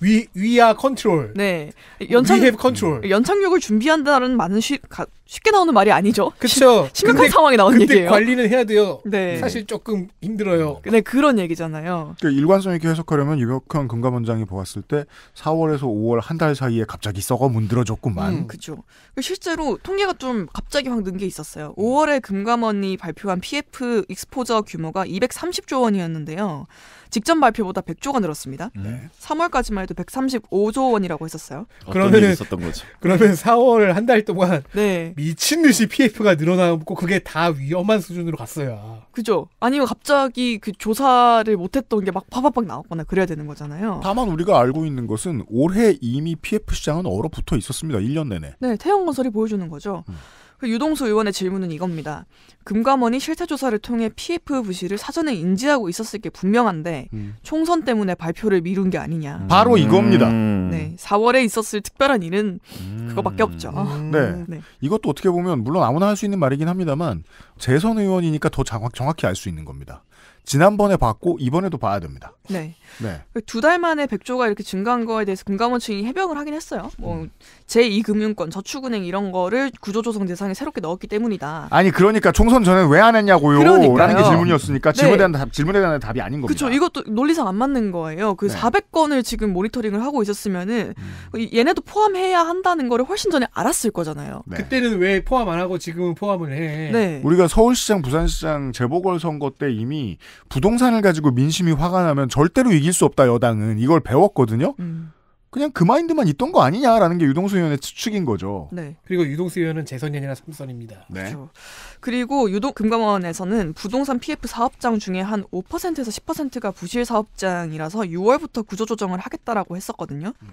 위 위아 컨트롤. 네. 연착 위해 컨트롤. 연착륙을 준비한다는 많은 쉬, 가, 쉽게 나오는 말이 아니죠. 그렇죠. 심각한 상황이 나온 근 얘기예요. 관리는 해야 돼요. 네. 사실 조금 힘들어요. 근 네, 그런 얘기잖아요. 그러니까 일관성 있게 해석하려면 유혁현 금감원장이 보았을 때 4월에서 5월 한 달 사이에 갑자기 썩어 문드러졌구만. 음, 그렇죠. 실제로 통계가 좀 갑자기 확 는 게 있었어요. 5월에 금감원이 발표한 PF 익스포저 규모가 230조 원이었는데요. 직전 발표보다 100조가 늘었습니다. 네. 3월까지만 해도 135조 원이라고 했었어요. 그러면 있었던 거죠. 그러면 4월 한 달 동안 네. 미친 듯이 PF가 늘어나고 그게 다 위험한 수준으로 갔어요. 그죠? 아니면 갑자기 그 조사를 못했던 게 막 파바박 나왔거나 그래야 되는 거잖아요. 다만 우리가 알고 있는 것은 올해 이미 PF 시장은 얼어붙어 있었습니다. 1년 내내. 네, 태양건설이 보여주는 거죠. 음. 그 유동수 의원의 질문은 이겁니다. 금감원이 실태 조사를 통해 PF 부실을 사전에 인지하고 있었을 게 분명한데 음. 총선 때문에 발표를 미룬 게 아니냐. 음. 바로 이겁니다. 음. 네, 4월에 있었을 특별한 일은 음. 그거밖에 없죠. 음. 어, 네. 네. 이것도 어떻게 보면 물론 아무나 할 수 있는 말이긴 합니다만 재선 의원이니까 더 정확, 정확히 알 수 있는 겁니다. 지난번에 봤고 이번에도 봐야 됩니다. 네. 네. 네. 그 두달 만에 백조가 이렇게 증가한 거에 대해서 금감원 측이 해명을 하긴 했어요. 뭐 음. 제2금융권, 저축은행 이런 거를 구조조정 대상에 새롭게 넣었기 때문이다. 아니 그러니까 총선 전에 왜 안 했냐고요. 그러니까요. 라는 게 질문이었으니까 네. 질문에 대한 답, 질문에 대한 답이 아닌 겁니다. 그렇죠. 이것도 논리상 안 맞는 거예요. 그 네. 400건을 지금 모니터링을 하고 있었으면은 음. 얘네도 포함해야 한다는 거를 훨씬 전에 알았을 거잖아요. 네. 그때는 왜 포함 안 하고 지금은 포함을 해? 네. 우리가 서울시장, 부산시장 재보궐 선거 때 이미 부동산을 가지고 민심이 화가 나면 저 절대로 이길 수 없다 여당은 이걸 배웠거든요. 음. 그냥 그 마인드만 있던 거 아니냐라는 게 유동수 의원의 추측인 거죠. 네. 그리고 유동수 의원은 재선이 아니라 삼선입니다. 네. 그렇죠. 그리고 유동 금감원에서는 부동산 PF 사업장 중에 한 5%에서 10%가 부실 사업장이라서 6월부터 구조조정을 하겠다라고 했었거든요. 음.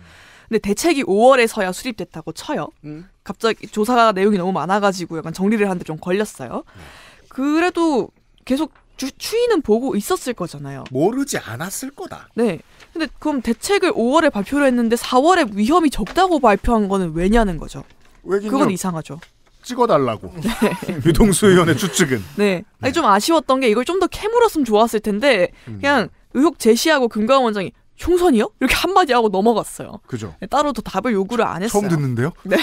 근데 대책이 5월에서야 수립됐다고 쳐요. 음. 갑자기 조사 가 내용이 너무 많아가지고 약간 정리를 하는데 좀 걸렸어요. 음. 그래도 계속 주, 추위는 보고 있었을 거잖아요. 모르지 않았을 거다. 네. 근데 그럼 대책을 5월에 발표를 했는데 4월에 위험이 적다고 발표한 거는 왜냐는 거죠. 그건 이상하죠. 찍어달라고. 네. 유동수 의원의 추측은. 네. 아니, 좀 아쉬웠던 게 이걸 좀 더 캐물었으면 좋았을 텐데 음. 그냥 의혹 제시하고 금강 원장이 흉선이요? 이렇게 한마디 하고 넘어갔어요. 그죠. 네, 따로 더 답을 요구를 안 했어요. 처음 듣는데요? 네.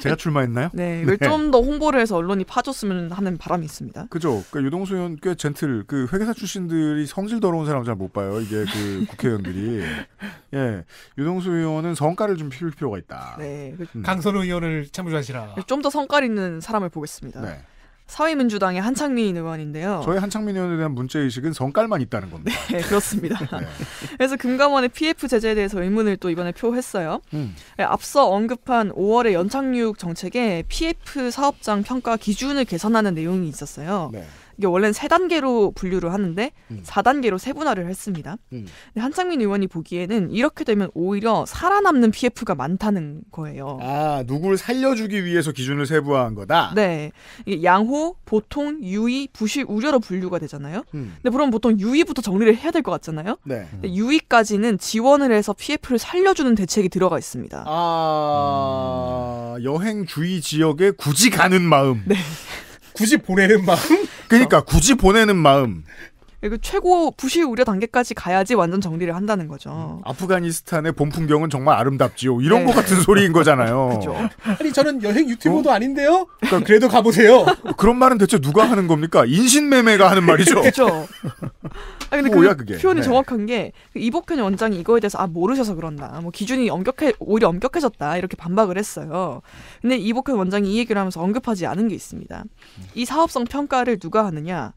제가 출마했나요? 네. 네. 이걸 네. 좀 더 홍보를 해서 언론이 파줬으면 하는 바람이 있습니다. 그죠. 그러니까 유동수 의원 꽤 젠틀. 그 회계사 출신들이 성질 더러운 사람 잘 못 봐요. 이게 그 국회의원들이. 예. 유동수 의원은 성과를 좀 피울 필요가 있다. 네. 그 음. 강선우 의원을 참조하시라. 좀 더성과 있는 사람을 보겠습니다. 네. 사회민주당의 한창민 의원인데요. 저희 한창민 의원에 대한 문제의식은 성깔만 있다는 겁니다. 네, 그렇습니다. 네. 그래서 금감원의 PF 제재에 대해서 의문을 또 이번에 표했어요. 음. 네, 앞서 언급한 5월의 연착륙 정책에 PF 사업장 평가 기준을 개선하는 내용이 있었어요. 네. 이게 원래는 세 단계로 분류를 하는데 음. 사 음. 단계로 세분화를 했습니다. 음. 한창민 의원이 보기에는 이렇게 되면 오히려 살아남는 PF가 많다는 거예요. 아 누구를 살려주기 위해서 기준을 세부화한 거다. 네, 양호, 보통, 유의, 부실, 우려로 분류가 되잖아요. 음. 근데 그럼 보통 유의부터 정리를 해야 될 것 같잖아요. 네. 유의까지는 지원을 해서 PF를 살려주는 대책이 들어가 있습니다. 아 여행 주의 지역에 굳이 가는 마음. 네. 굳이 보내는 마음? 그러니까 굳이 보내는 마음. 그리 최고 부실 우려 단계까지 가야지 완전 정리를 한다는 거죠. 음, 아프가니스탄의 봄 풍경은 정말 아름답지요. 이런 네. 것 같은 소리인 거잖아요. 그죠. 아니 저는 여행 유튜버도 어? 아닌데요. 그러니까 그래도 가보세요. 그런 말은 대체 누가 하는 겁니까? 인신매매가 하는 말이죠. 그렇죠. 아 근데 뭐야, 그 그게? 표현이 네. 정확한 게 그 이복현 원장이 이거에 대해서 아 모르셔서 그런다. 뭐 기준이 엄격해 오히려 엄격해졌다 이렇게 반박을 했어요. 근데 이복현 원장이 이 얘기를 하면서 언급하지 않은 게 있습니다. 이 사업성 평가를 누가 하느냐?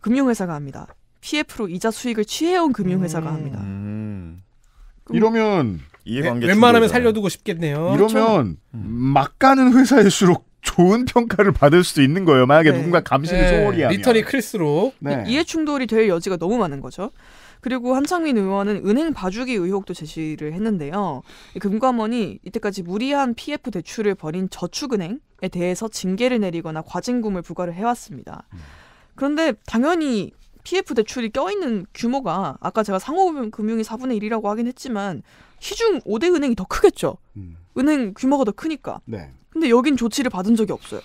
금융회사가 합니다. PF로 이자 수익을 취해온 금융회사가 합니다. 음. 이러면 이해관계 웬만하면 충돌이잖아요. 살려두고 싶겠네요. 이러면 그렇죠. 막 가는 회사일수록 좋은 평가를 받을 수도 있는 거예요. 만약에 네. 누군가 감시를 네. 소홀히 하면. 리턴이 클수록 네. 이해 충돌이 될 여지가 너무 많은 거죠. 그리고 한창민 의원은 은행 봐주기 의혹도 제시를 했는데요. 금감원이 이때까지 무리한 PF 대출을 벌인 저축은행에 대해서 징계를 내리거나 과징금을 부과를 해왔습니다. 그런데 당연히 PF 대출이 껴있는 규모가 아까 제가 상호금융이 4분의 1이라고 하긴 했지만 시중 5대 은행이 더 크겠죠. 음. 은행 규모가 더 크니까. 네. 근데 여긴 조치를 받은 적이 없어요.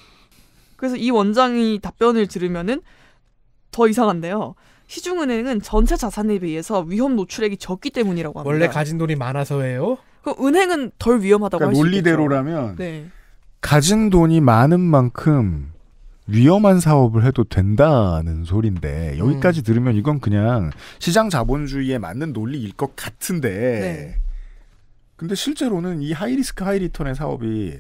그래서 이 원장이 답변을 들으면은 더 이상한데요. 시중은행은 전체 자산에 비해서 위험 노출액이 적기 때문이라고 합니다. 원래 가진 돈이 많아서예요? 그럼 은행은 덜 위험하다고 그러니까 할수 논리대로라면 네. 가진 돈이 많은 만큼 위험한 사업을 해도 된다는 소린데 여기까지 음. 들으면 이건 그냥 시장 자본주의에 맞는 논리일 것 같은데 네. 근데 실제로는 이 하이리스크 하이리턴의 사업이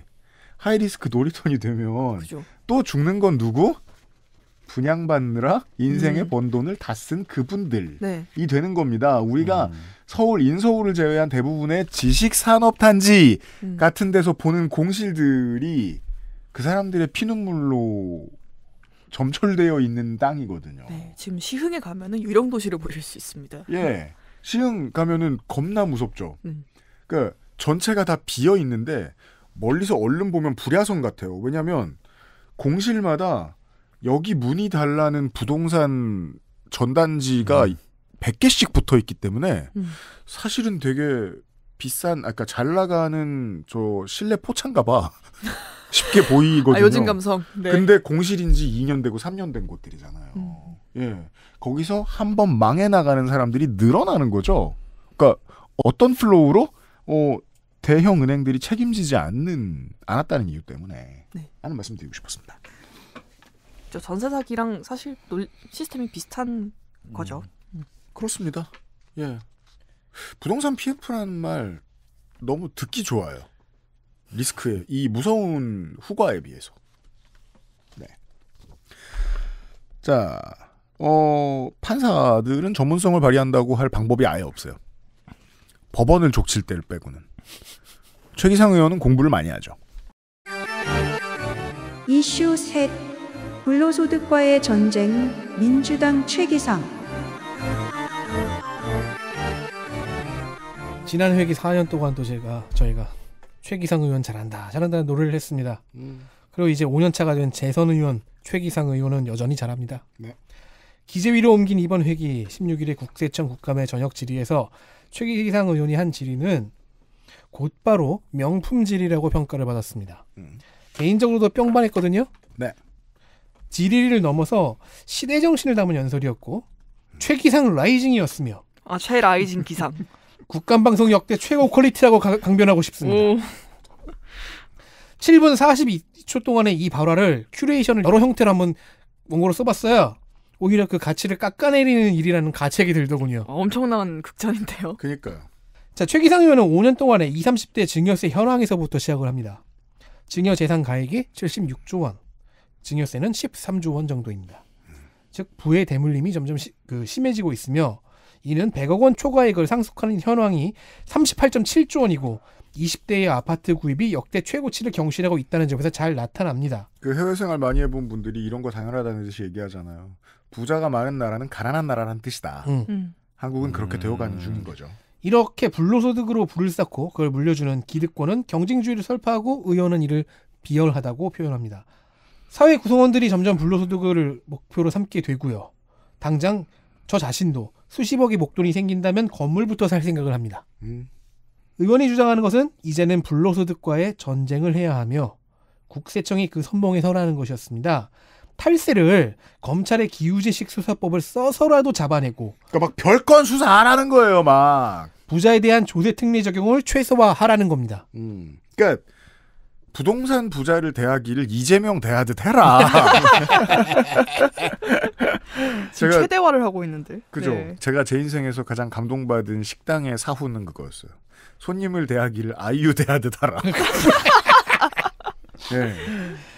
하이리스크 놀이터니 되면 그죠. 또 죽는 건 누구? 분양받느라 인생의 음. 번 돈을 다 쓴 그분들이 네. 되는 겁니다. 우리가 음. 서울 인서울을 제외한 대부분의 지식 산업 단지 음. 같은 데서 보는 공실들이 그 사람들의 피눈물로 점철되어 있는 땅이거든요. 네, 지금 시흥에 가면은 유령 도시를 보실 수 있습니다. 예, 시흥 가면은 겁나 무섭죠. 그 그러니까 전체가 다 비어 있는데 멀리서 얼른 보면 불야성 같아요. 왜냐하면 공실마다 여기 문이 달라는 부동산 전단지가 음. 100개씩 붙어 있기 때문에 음. 사실은 되게 비싼 아까 잘 나가는 저 실내 포차가 봐. 쉽게 보이거든요. 아, 요즘 감성. 네. 근데 공실인지 2년 되고 3년 된 곳들이잖아요. 음. 예. 거기서 한 번 망해 나가는 사람들이 늘어나는 거죠. 그러니까 어떤 플로우로 어 대형 은행들이 책임지지 않는 않았다는 이유 때문에 네. 하는 말씀드리고 싶었습니다. 저 전세 사기랑 사실 시스템이 비슷한 음. 거죠. 음. 그렇습니다. 예. 부동산 PF라는 말 너무 듣기 좋아요. 리스크에 이 무서운 후과에 비해서. 네. 자, 어, 판사들은 전문성을 발휘한다고 할 방법이 아예 없어요. 법원을 족칠 때를 빼고는. 최기상 의원은 공부를 많이 하죠. 이슈 셋 불로소득과의 전쟁 민주당 최기상 지난 회기 4년 동안 또 제가 저희가 최기상 의원 잘한다 잘한다는 노래를 했습니다. 음. 그리고 이제 5년 차가 된 재선 의원 최기상 의원은 여전히 잘합니다. 네. 기재위로 옮긴 이번 회기 16일의 국세청 국감의 저녁 질의에서 최기상 의원이 한 질의는 곧바로 명품질이라고 평가를 받았습니다. 음. 개인적으로도 뿅반했거든요. 네. 지리를 넘어서 시대 정신을 담은 연설이었고 최기상 라이징이었으며 아 최라이징 기상 국간방송 역대 최고 퀄리티라고 가, 강변하고 싶습니다. 오. 7분 42초 동안의 이 발화를 큐레이션을 여러 형태로 한번 원고로 써봤어요. 오히려 그 가치를 깎아내리는 일이라는 가책이 들더군요. 아, 엄청난 극찬인데요. 그니까요. 자, 최기상 의원은 5년 동안에 20, 30대 증여세 현황에서부터 시작을 합니다. 증여 재산 가액이 76조 원, 증여세는 13조 원 정도입니다. 즉 부의 대물림이 점점 시, 그 심해지고 있으며 이는 100억 원 초과액을 상속하는 현황이 38.7조 원이고 20대의 아파트 구입이 역대 최고치를 경신하고 있다는 점에서 잘 나타납니다. 그 해외 생활 많이 해본 분들이 이런 거 당연하다는 듯이 얘기하잖아요. 부자가 많은 나라는 가난한 나라란 뜻이다. 음. 음. 한국은 그렇게 되어가는 음. 중인 거죠. 이렇게 불로소득으로 불을 쌓고 그걸 물려주는 기득권은 경쟁주의를 설파하고 의원은 이를 비열하다고 표현합니다. 사회 구성원들이 점점 불로소득을 목표로 삼게 되고요. 당장 저 자신도 수십억의 목돈이 생긴다면 건물부터 살 생각을 합니다. 음. 의원이 주장하는 것은 이제는 불로소득과의 전쟁을 해야 하며 국세청이 그 선봉에 서라는 것이었습니다. 탈세를 검찰의 기우제식 수사법을 써서라도 잡아내고 그러니까 막 별건 수사 안 하는 거예요 막 부자에 대한 조세 특례 적용을 최소화하라는 겁니다. 음. 그러니까 부동산 부자를 대하기를 이재명 대하듯 해라. 지금 제가, 최대화를 하고 있는데. 그죠. 네. 제가 제 인생에서 가장 감동받은 식당의 사후는 그거였어요. 손님을 대하기를 아이유 대하듯 하라. 네.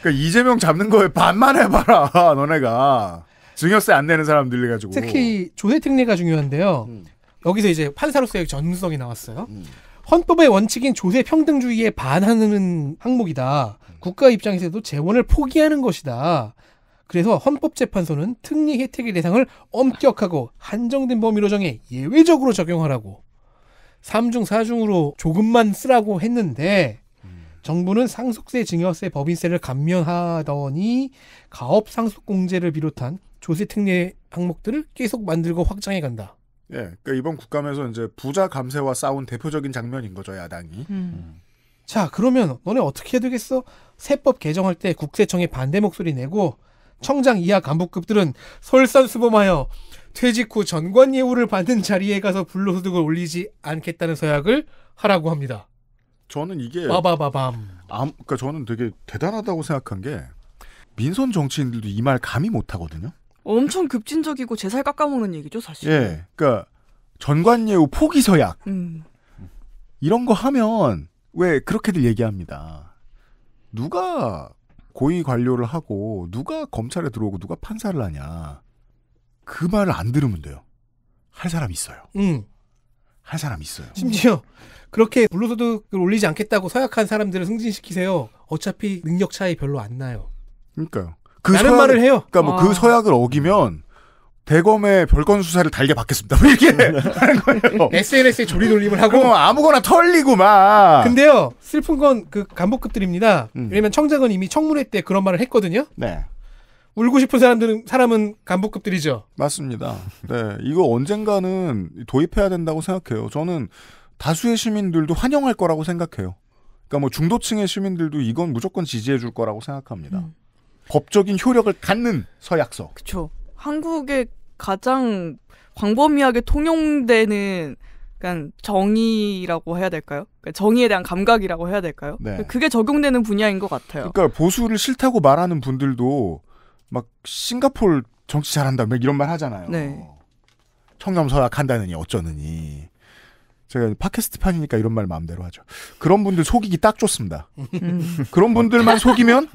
그러니까 이재명 잡는 거에 반만 해봐라 너네가 증여세 안 내는 사람들 가지고. 특히 조세 특례가 중요한데요. 음. 여기서 이제 판사로서의 전문성이 나왔어요. 음. 헌법의 원칙인 조세 평등주의에 반하는 항목이다. 음. 국가 입장에서도 재원을 포기하는 것이다. 그래서 헌법재판소는 특례 혜택의 대상을 엄격하고 한정된 범위로 정해 예외적으로 적용하라고 3중 4중으로 조금만 쓰라고 했는데 음. 정부는 상속세, 증여세, 법인세를 감면하더니 가업 상속공제를 비롯한 조세 특례 항목들을 계속 만들고 확장해 간다. 예, 그러니까 이번 국감에서 이제 부자 감세와 싸운 대표적인 장면인 거죠 야당이. 음. 음. 자, 그러면 너네 어떻게 해야 되겠어? 세법 개정할 때 국세청에 반대 목소리 내고 청장 이하 간부급들은 설산수범하여 퇴직 후 전관 예우를 받는 자리에 가서 불로소득을 올리지 않겠다는 서약을 하라고 합니다. 저는 이게 빠바바밤. 암, 그러니까 저는 되게 대단하다고 생각한 게 민선 정치인들도 이 말 감히 못 하거든요. 엄청 급진적이고 제살 깎아먹는 얘기죠, 사실. 예. 그러니까 전관예우 포기서약 음. 이런 거 하면 왜 그렇게들 얘기합니다. 누가 고위 관료를 하고 누가 검찰에 들어오고 누가 판사를 하냐. 그 말을 안 들으면 돼요. 할 사람 있어요. 음. 할 사람 있어요. 심지어 그렇게 불로소득을 올리지 않겠다고 서약한 사람들을 승진시키세요. 어차피 능력 차이 별로 안 나요. 그러니까요. 그 라는 서약, 말을 해요. 그러니까 뭐그 아. 어. 서약을 어기면 대검의 별건 수사를 달게 받겠습니다. 뭐 이렇게 네. 하는 거예요. SNS에 조리 돌림을 하고 아무거나 털리고 막. 근데요 슬픈 건 그 간복급들입니다. 음. 왜냐면 청장은 이미 청문회 때 그런 말을 했거든요. 네. 울고 싶은 사람들은 사람은 간부급들이죠. 맞습니다. 네, 이거 언젠가는 도입해야 된다고 생각해요. 저는 다수의 시민들도 환영할 거라고 생각해요. 그러니까 뭐 중도층의 시민들도 이건 무조건 지지해 줄 거라고 생각합니다. 음. 법적인 효력을 갖는 서약서. 그렇죠. 한국의 가장 광범위하게 통용되는 그러 그러니까 정의라고 해야 될까요? 그러니까 정의에 대한 감각이라고 해야 될까요? 네. 그게 적용되는 분야인 것 같아요. 그러니까 보수를 싫다고 말하는 분들도 막 싱가폴 정치 잘한다 막 이런 말 하잖아요. 네. 청렴서약 한다느니 어쩌느니. 제가 팟캐스트판이니까 이런 말 마음대로 하죠. 그런 분들 속이기 딱 좋습니다. 음. 그런 분들만 속이면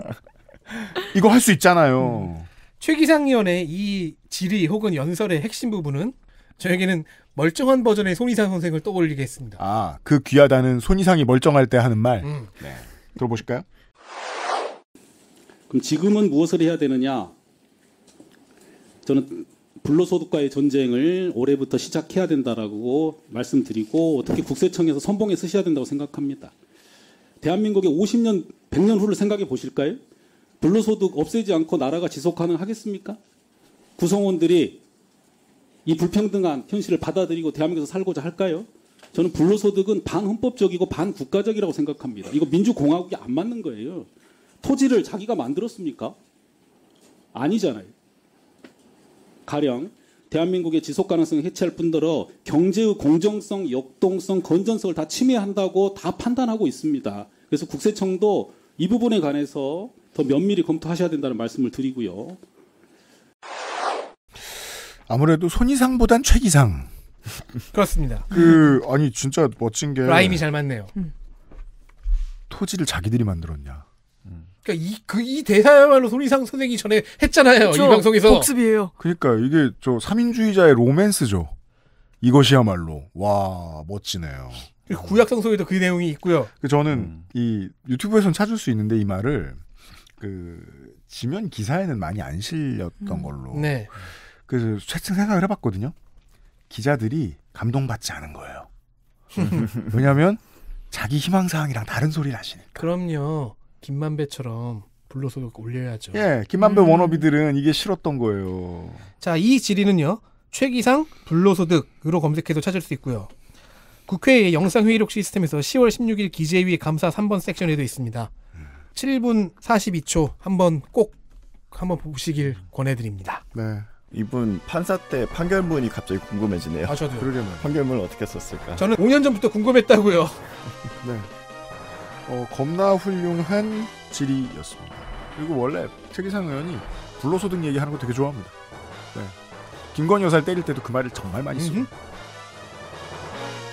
이거 할 수 있잖아요. 음. 최기상위원의 이 질의 혹은 연설의 핵심 부분은 저에게는 멀쩡한 버전의 손이상 선생을 떠올리게 했습니다. 아, 그 귀하다는 손이상이 멀쩡할 때 하는 말. 음. 네. 들어보실까요? 그럼 지금은 무엇을 해야 되느냐? 저는 불로소득과의 전쟁을 올해부터 시작해야 된다라고 말씀드리고 어떻게 국세청에서 선봉에 쓰셔야 된다고 생각합니다. 대한민국의 50년, 100년 후를 생각해 보실까요? 불로소득 없애지 않고 나라가 지속 가능하겠습니까? 구성원들이 이 불평등한 현실을 받아들이고 대한민국에서 살고자 할까요? 저는 불로소득은 반헌법적이고 반국가적이라고 생각합니다. 이거 민주공화국이 안 맞는 거예요. 토지를 자기가 만들었습니까? 아니잖아요. 가령 대한민국의 지속 가능성을 해체할 뿐더러 경제의 공정성, 역동성, 건전성을 다 침해한다고 다 판단하고 있습니다. 그래서 국세청도 이 부분에 관해서 더 면밀히 검토하셔야 된다는 말씀을 드리고요. 아무래도 손이상보단 최기상. 그렇습니다. 그 아니 진짜 멋진 게 라임이 잘 맞네요. 음. 토지를 자기들이 만들었냐. 그러니까 이그이 그, 대사야말로 손이상 선생이 전에 했잖아요. 그쵸? 이 방송에서 복습이에요. 그러니까 이게 저 삼인주의자의 로맨스죠. 이것이야말로 와 멋지네요. 구약성서에도 그 내용이 있고요. 그 저는 음. 이 유튜브에선 찾을 수 있는데 이 말을 그 지면 기사에는 많이 안 실렸던 음. 걸로. 네. 그최측 생각을 해봤거든요. 기자들이 감동받지 않은 거예요. 왜냐하면 자기 희망사항이랑 다른 소리를 하시니까. 그럼요. 김만배처럼 불러서 올려야죠. 예, 김만배 음. 워너비들은 이게 싫었던 거예요. 자, 이 질의는요. 최기상 불로소득으로 검색해도 찾을 수 있고요. 국회의 영상회의록 시스템에서 10월 16일 기재위 감사 3번 섹션에도 있습니다. 7분 42초 한번 꼭 한번 보시길 권해드립니다. 네. 이분 판사 때 판결문이 갑자기 궁금해지네요. 아, 저도 그러려면 판결문 어떻게 썼을까? 저는 5년 전부터 궁금했다고요. 네. 어, 겁나 훌륭한 질의였습니다. 그리고 원래 최기상 의원이 불로소득 얘기하는 거 되게 좋아합니다. 네. 김건희 여사를 때릴 때도 그 말을 정말 많이 쓰고.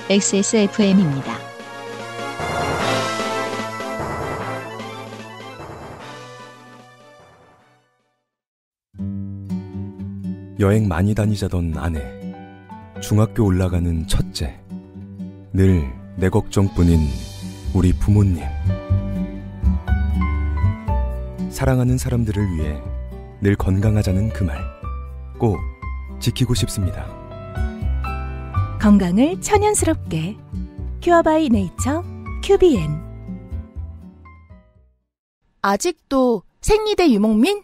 XSFM입니다. 여행 많이 다니자던 아내, 중학교 올라가는 첫째, 늘 내 걱정뿐인 우리 부모님. 사랑하는 사람들을 위해 늘 건강하자는 그 말, 꼭 지키고 싶습니다. 건강을 천연스럽게 큐어바이 네이처 큐비엔 아직도 생리대 유목민?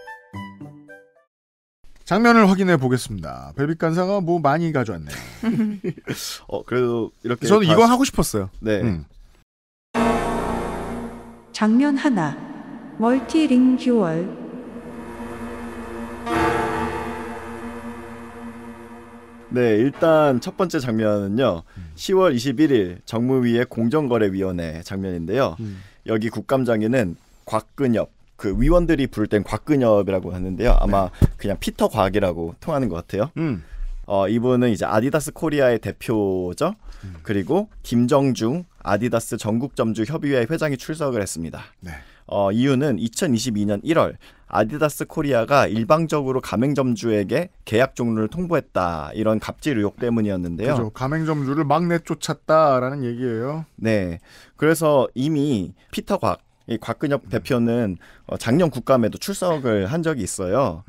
장면을 확인해 보겠습니다. 벨빛 간사가 뭐 많이 가져왔네요. 어, 그래도 이렇게. 저는 이거 하고 싶었어요. 네. 음. 장면 하나. 멀티링 듀얼. 네, 일단 첫 번째 장면은요. 10월 음. 21일 정무위의 공정거래위원회 장면인데요. 음. 여기 국감장에는 곽근엽, 그 위원들이 부를 땐 곽근엽이라고 하는데요. 아마 네. 그냥 피터 곽이라고 통하는 것 같아요. 음. 어, 이분은 이제 아디다스 코리아의 대표죠. 음. 그리고 김정중 아디다스 전국점주 협의회 회장이 출석을 했습니다. 네. 어, 이유는 2022년 1월 아디다스 코리아가 일방적으로 가맹점주에게 계약 종료를 통보했다 이런 갑질 의혹 때문이었는데요. 그죠. 가맹점주를 막 내쫓았다라는 얘기예요. 네. 그래서 이미 피터 곽이 곽근엽 대표는 어, 작년 국감에도 출석을 한 적이 있어요.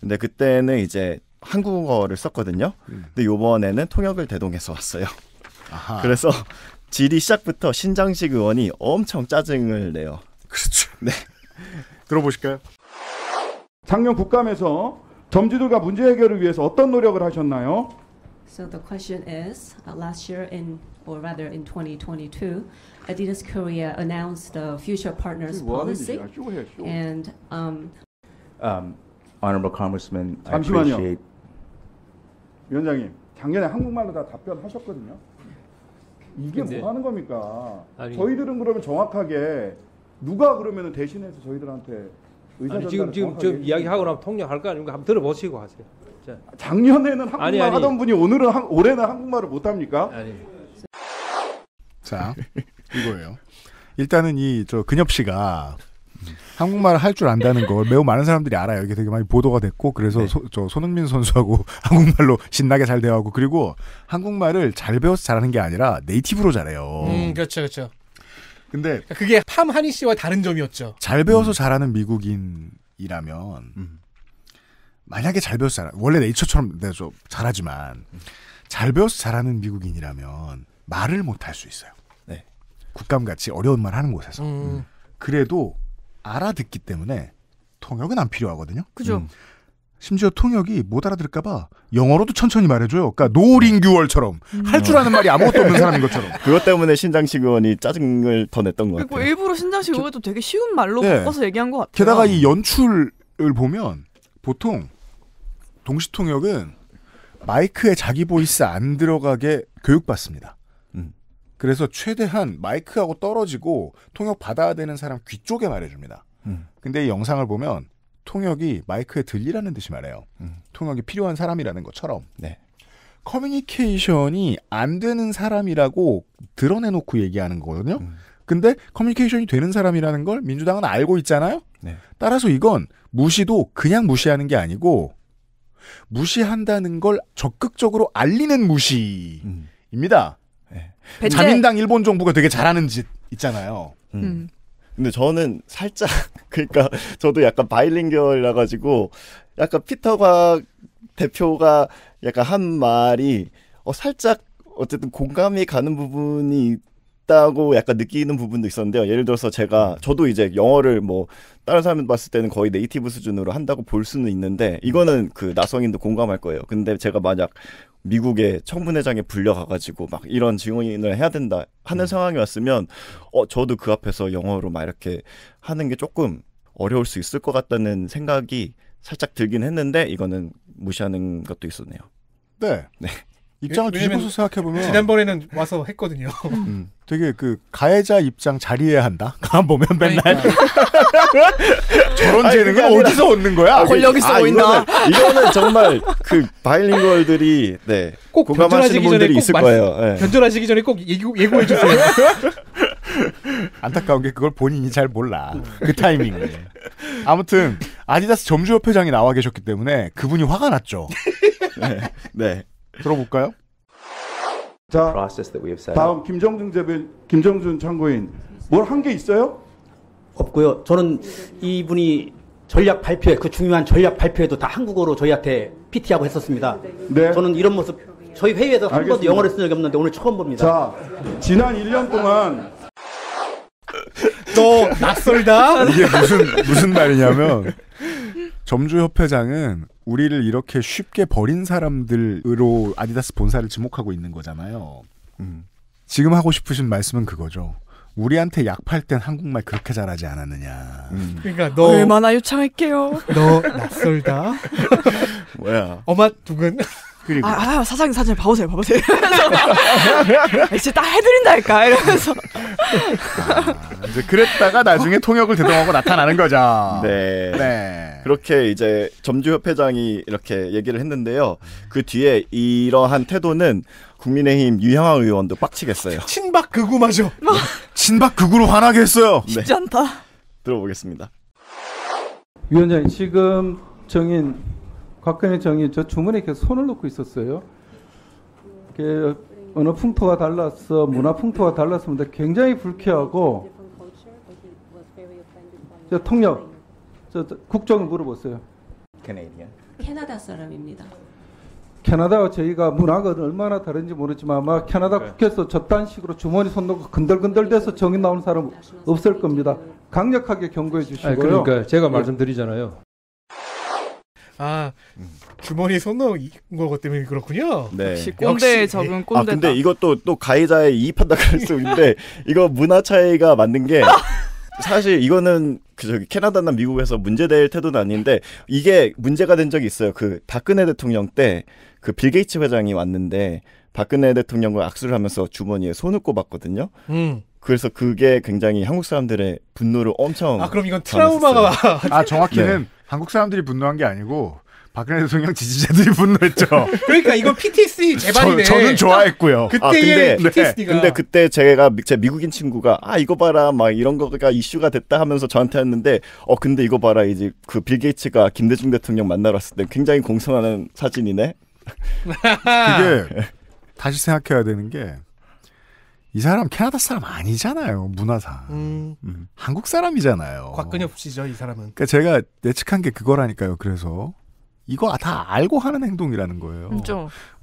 근데 그때는 이제 한국어를 썼거든요. 근데 요번에는 통역을 대동해서 왔어요. 아하. 그래서 질의 시작부터 신장식 의원이 엄청 짜증을 내요. 그렇죠. 네. 들어보실까요? 작년 국감에서 점주들과 문제 해결을 위해서 어떤 노력을 하셨나요? So the question is, uh, last year in, or rather in 2022, Adidas Korea announced the future partners 뭐 policy. And um, um, Honorable Congressman, I appreciate. 위원장님, 작년에 한국말로 다 답변하셨거든요. 이게 근데, 뭐 하는 겁니까? 아니, 저희들은 그러면 정확하게 누가 그러면 대신해서 저희들한테 아니, 지금 지금 좀 이야기하고 나면 통역할 거 아닙니까? 한번 들어보시고 하세요. 자. 작년에는 한국말 아니, 아니. 하던 분이 오늘은 한, 올해는 한국말을 못 합니까? 아니. 자. 이거예요. 일단은 이 저 근엽 씨가 한국말을 할 줄 안다는 걸 매우 많은 사람들이 알아요. 이게 되게 많이 보도가 됐고 그래서 네. 소, 저 손흥민 선수하고 한국말로 신나게 잘 대화하고 그리고 한국말을 잘 배워서 잘하는 게 아니라 네이티브로 잘해요. 음, 그렇죠, 그렇죠. 근데 그러니까 그게 팜 하니 씨와 다른 점이었죠. 잘 배워서 음. 잘하는 미국인이라면 음. 만약에 잘 배워서 잘 원래 네이처처럼 내가 잘하지만 음. 잘 배워서 잘하는 미국인이라면 말을 못 할 수 있어요. 국감같이 어려운 말 하는 곳에서 음. 음. 그래도 알아듣기 때문에 통역은 안 필요하거든요. 그죠. 음. 심지어 통역이 못 알아들을까봐 영어로도 천천히 말해줘요. 그러니까 노린규월처럼 음. 할줄 아는 말이 아무것도 없는 사람인 것처럼. 그것 때문에 신장식 의원이 짜증을 더 냈던 것 같아요. 그리고 일부러 신장식 의원도 되게 쉬운 말로 네. 바꿔서 얘기한 것 같아요. 게다가 이 연출을 보면 보통 동시 통역은 마이크에 자기 보이스 안 들어가게 교육받습니다. 그래서 최대한 마이크하고 떨어지고 통역 받아야 되는 사람 귀 쪽에 말해줍니다. 음. 근데 이 영상을 보면 통역이 마이크에 들리라는 듯이 말해요. 음. 통역이 필요한 사람이라는 것처럼. 네. 커뮤니케이션이 안 되는 사람이라고 드러내놓고 얘기하는 거거든요. 음. 근데 커뮤니케이션이 되는 사람이라는 걸 민주당은 알고 있잖아요. 네. 따라서 이건 무시도 그냥 무시하는 게 아니고 무시한다는 걸 적극적으로 알리는 음. 무시입니다. 배제... 자민당 일본 정부가 되게 잘하는 짓 있잖아요. 음. 음. 근데 저는 살짝 그러니까 저도 약간 바이링결이라 가지고 약간 피터가 대표가 약간 한 말이 어 살짝 어쨌든 공감이 가는 부분이 있다고 약간 느끼는 부분도 있었는데요. 예를 들어서 제가 저도 이제 영어를 뭐 다른 사람들 봤을 때는 거의 네이티브 수준으로 한다고 볼 수는 있는데 이거는 그 나성인도 공감할 거예요. 근데 제가 만약 미국의 청문회장에 불려가가지고 막 이런 증언을 해야 된다 하는 음. 상황이 왔으면 어 저도 그 앞에서 영어로 막 이렇게 하는 게 조금 어려울 수 있을 것 같다는 생각이 살짝 들긴 했는데 이거는 무시하는 것도 있었네요. 네. 네. 입장을 뒤집어서 생각해보면 지난번에는 와서 했거든요. 음. 음, 되게 그 가해자 입장 자리해야 한다. 가만 보면 맨날 그러니까. 저런 재능은 아니, 어디서 얻는 거야? 아, 권력이 아, 있나? 이거는, 이거는, 정말 그 바일링걸들이 네, 꼭 공감하시는 분들이 꼭 있을 말, 거예요. 네. 변절하시기 전에 꼭 예고, 예고해 주세요. 안타까운 게 그걸 본인이 잘 몰라. 그 타이밍에. 아무튼 아디다스 점주협회장이 나와 계셨기 때문에 그분이 화가 났죠. 네. 네. 들어볼까요? 자, 다음 김정준 재빈, 김정준 참고인 뭘 한 게 있어요? 없고요. 저는 이분이 전략 발표회 그 중요한 전략 발표회도 다 한국어로 저희한테 PT하고 했었습니다. 네. 저는 이런 모습 저희 회의에서 한 번도 영어를 쓴 적이 없는데 오늘 처음 봅니다. 자, 지난 1년 동안 또 낯설다. 이게 무슨 무슨 말이냐면 점주협회장은 우리를 이렇게 쉽게 버린 사람들으로 아디다스 본사를 지목하고 있는 거잖아요. 음. 지금 하고 싶으신 말씀은 그거죠. 우리한테 약팔땐 한국말 그렇게 잘하지 않았느냐. 음. 그러니까 너 얼마나 유창할게요. 너 낯설다. 뭐야? 어마 두근. 그리고 그러니까. 아, 아 사장님 사장님 봐보세요 봐보세요 이제 딱 해드린다니까 이러면서 아, 이제 그랬다가 나중에 통역을 대동하고 나타나는 거죠 네. 네 그렇게 이제 점주협회장이 이렇게 얘기를 했는데요 그 뒤에 이러한 태도는 국민의힘 유향화 의원도 빡치겠어요 친박 극우마죠 뭐? 친박 극우로 화나게 했어요 네. 쉽지 않다 들어보겠습니다 위원장님 지금 정인 박근혜 정이 저 주머니에 계속 손을 놓고 있었어요. 어느 풍토와 달라서 문화 풍토와 달랐습니다. 굉장히 불쾌하고 저 통역 저, 국정을 물어보세요. 캐네디언. 캐나다 사람입니다. 캐나다와 저희가 문화가 얼마나 다른지 모르지만 아마 캐나다 네. 국회에서 저딴식으로 주머니 손 놓고 근들근들대서 정이 나오 사람 없을 겁니다. 강력하게 경고해 네. 주시고요. 아니, 그러니까 제가 예. 말씀드리잖아요. 아 주머니 손넣은 것 때문에 그렇군요. 네. 역시 꼰대 역시. 예. 적은 꼰대. 아 근데 이것도 또 가해자의 이입한다 그럴 수 있는데 이거 문화 차이가 맞는 게 사실 이거는 그 저기 캐나다나 미국에서 문제될 태도는 아닌데 이게 문제가 된 적이 있어요. 그 박근혜 대통령 때 그 빌 게이츠 회장이 왔는데 박근혜 대통령과 악수를 하면서 주머니에 손을 꼽았거든요. 음. 그래서 그게 굉장히 한국 사람들의 분노를 엄청 아 그럼 이건 트라우마가 아 정확히는 네. 한국 사람들이 분노한 게 아니고 박근혜 대통령 지지자들이 분노했죠. 그러니까 이건 PTSD 재발이네. 저, 는 좋아했고요. 그때의 아, 근데, PTSD가. 근데 그때 제가 제 미국인 친구가 아 이거 봐라 막 이런 거가 이슈가 됐다 하면서 저한테 했는데 어 근데 이거 봐라 이제 그 빌 게이츠가 김대중 대통령 만나러 왔을 때 굉장히 공손하 사진이네. 그게 다시 생각해야 되는 게이 사람 캐나다 사람 아니잖아요 문화상 음. 음. 한국 사람이잖아요 곽근엽 씨죠 이 사람은 그러니까 제가 예측한 게 그거라니까요 그래서 이거 다 알고 하는 행동이라는 거예요 그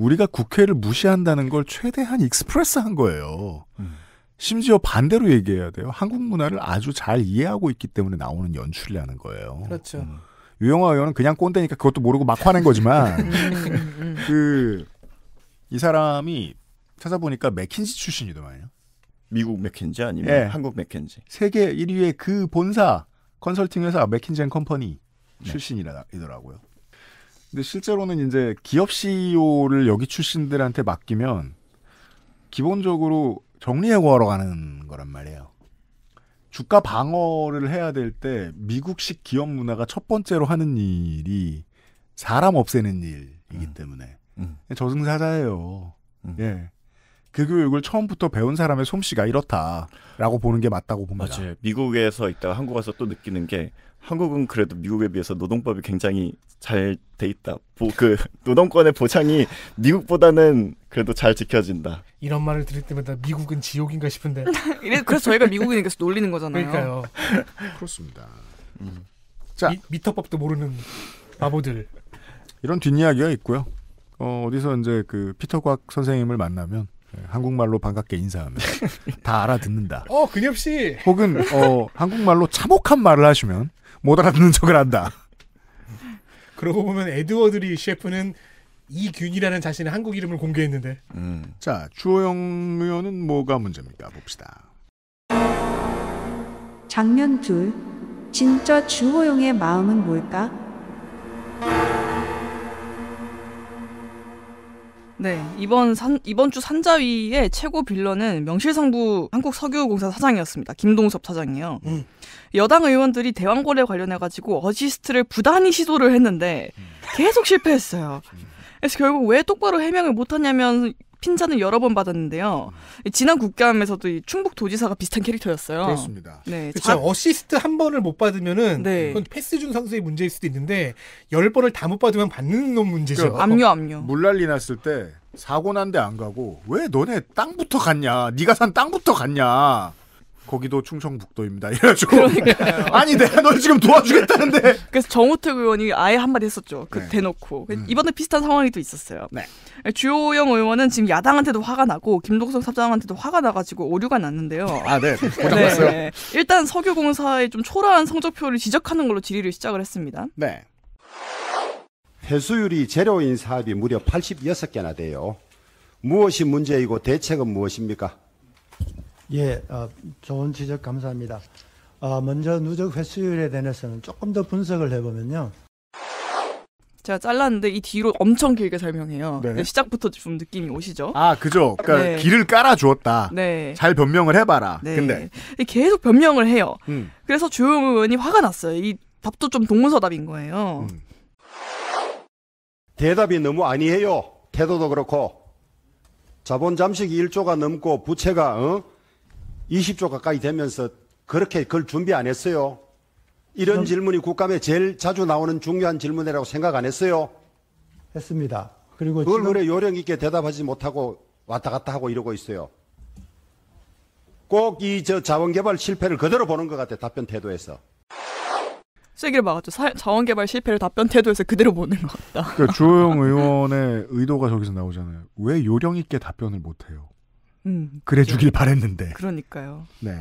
우리가 국회를 무시한다는 걸 최대한 익스프레스한 거예요 음. 심지어 반대로 얘기해야 돼요 한국 문화를 아주 잘 이해하고 있기 때문에 나오는 연출이라는 거예요 그렇죠 음. 유영화 의원은 그냥 꼰대니까 그것도 모르고 막 화낸 거지만 음, 음, 그이 사람이 찾아보니까 맥킨지 출신이더만요. 미국 맥킨지 아니면 네. 한국 맥킨지. 세계 1위의 그 본사 컨설팅 회사 맥킨젠 컴퍼니 출신이더라고요. 라 네. 근데 실제로는 이제 기업 CEO를 여기 출신들한테 맡기면 기본적으로 정리해 고하러 가는 거란 말이에요. 주가 방어를 해야 될 때 미국식 기업 문화가 첫 번째로 하는 일이 사람 없애는 일이기 음. 때문에 음. 저승사자예요. 음. 예. 그 교육을 처음부터 배운 사람의 솜씨가 이렇다라고 보는 게 맞다고 봅니다. 맞아요. 미국에서 있다가 한국 와서 또 느끼는 게 한국은 그래도 미국에 비해서 노동법이 굉장히 잘 돼 있다. 그 노동권의 보장이 미국보다는 그래도 잘 지켜진다. 이런 말을 들을 때마다 미국은 지옥인가 싶은데. 그래서 저희가 미국이니까 놀리는 거잖아요. 그러니까요. 그렇습니다. 음. 자 미, 미터법도 모르는 바보들. 이런 뒷이야기가 있고요. 어, 어디서 이제 그 피터 곽 선생님을 만나면 예, 한국말로 반갑게 인사하면 다 알아듣는다. 어, 근엽 씨. 혹은 어, 한국말로 참혹한 말을 하시면 못 알아듣는 척을 한다. 그러고 보면 에드워드리 셰프는 이균이라는 자신의 한국 이름을 공개했는데. 음. 자, 주호영 의원은 뭐가 문제입니까? 봅시다. 장면 둘. 진짜 주호영의 마음은 뭘까? 네 이번 산, 이번 주 산자위의 최고 빌런은 명실상부 한국석유공사 사장이었습니다. 김동섭 사장이요. 음. 여당 의원들이 대왕거래 관련해 가지고 어시스트를 부단히 시도를 했는데 음. 계속 실패했어요. 그래서 결국 왜 똑바로 해명을 못하냐면 핀잔을 여러 번 받았는데요. 음. 지난 국감에서도 이 충북 도지사가 비슷한 캐릭터였어요. 그렇습니다. 네, 그렇죠. 자... 어시스트 한 번을 못 받으면은 네. 그건 패스 준 선수의 문제일 수도 있는데 열 번을 다 못 받으면 받는 놈 문제죠. 그러니까 압류 압류. 물난리 났을 때 사고 난 데 안 가고 왜 너네 땅부터 갔냐? 네가 산 땅부터 갔냐? 거기도 충청북도입니다. 이래가지고 아니 내가 널 지금 도와주겠다는데. 그래서 정우택 의원이 아예 한마디 했었죠. 그 네. 대놓고 그 음. 이번에 비슷한 상황이 또 있었어요. 네. 네. 주호영 의원은 지금 야당한테도 화가 나고 김동성 사장한테도 화가 나가지고 오류가 났는데요. 아 네, 고장났어요. 네. 일단 석유공사의 좀 초라한 성적표를 지적하는 걸로 질의를 시작을 했습니다. 네. 해수율이 제로인 사업이 무려 86개나 돼요. 무엇이 문제이고 대책은 무엇입니까? 예, 어, 좋은 지적 감사합니다. 어, 먼저 누적 횟수율에 대해서는 조금 더 분석을 해보면요. 제가 잘랐는데 이 뒤로 엄청 길게 설명해요. 네. 네 시작부터 좀 느낌이 오시죠? 아, 그죠. 그러니까 네. 길을 깔아 주었다. 네. 잘 변명을 해봐라. 네. 근데 계속 변명을 해요. 음. 그래서 조용은이 화가 났어요. 이 답도 좀 동문서답인 거예요. 음. 대답이 너무 아니해요. 태도도 그렇고 자본 잠식 1조가 넘고 부채가 어? 20조 가까이 되면서 그렇게 그걸 준비 안 했어요. 이런 질문이 국감에 제일 자주 나오는 중요한 질문이라고 생각 안 했어요. 했습니다. 그리고 그걸 지금... 그래 요령 있게 대답하지 못하고 왔다 갔다 하고 이러고 있어요. 꼭 이 저 자원개발 실패를 그대로 보는 것 같아 답변 태도에서. 쓰기를 막았죠. 사, 자원개발 실패를 답변 태도에서 그대로 보는 것 같다. 그러니까 주호영 의원의 의도가 저기서 나오잖아요. 왜 요령 있게 답변을 못해요? 음. 그래 주길 바랬는데. 그러니까요. 네.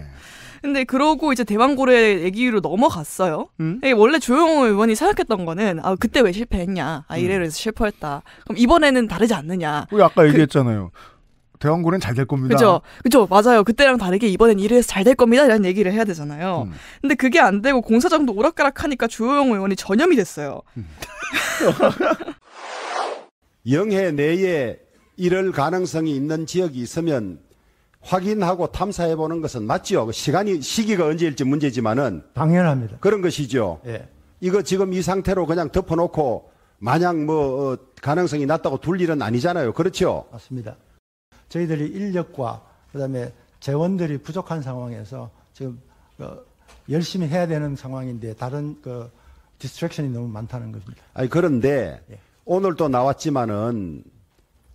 근데 그러고 이제 대왕고래 얘기로 넘어갔어요. 음? 예, 원래 조영호 의원이 생각했던 거는 아 그때 왜 실패했냐, 아 이래서 음. 실패했다. 그럼 이번에는 다르지 않느냐. 우리 어, 아까 그 얘기했잖아요. 그, 대왕고래는 잘 될 겁니다. 그죠, 그죠, 맞아요. 그때랑 다르게 이번엔 이래서 잘 될 겁니다. 이런 얘기를 해야 되잖아요. 음. 근데 그게 안 되고 공사장도 오락가락하니까 조영호 의원이 전염이 됐어요. 음. 영해 내에 이럴 가능성이 있는 지역이 있으면 확인하고 탐사해 보는 것은 맞죠 그 시간이 시기가 언제일지 문제지만은 당연합니다. 그런 것이죠. 예. 이거 지금 이 상태로 그냥 덮어놓고 마냥 뭐 어, 가능성이 낮다고 둘 일은 아니잖아요. 그렇죠? 맞습니다. 저희들이 인력과 그다음에 재원들이 부족한 상황에서 지금 어, 열심히 해야 되는 상황인데 다른 그 디스트랙션이 너무 많다는 겁니다. 아니 그런데 예. 오늘 도 나왔지만은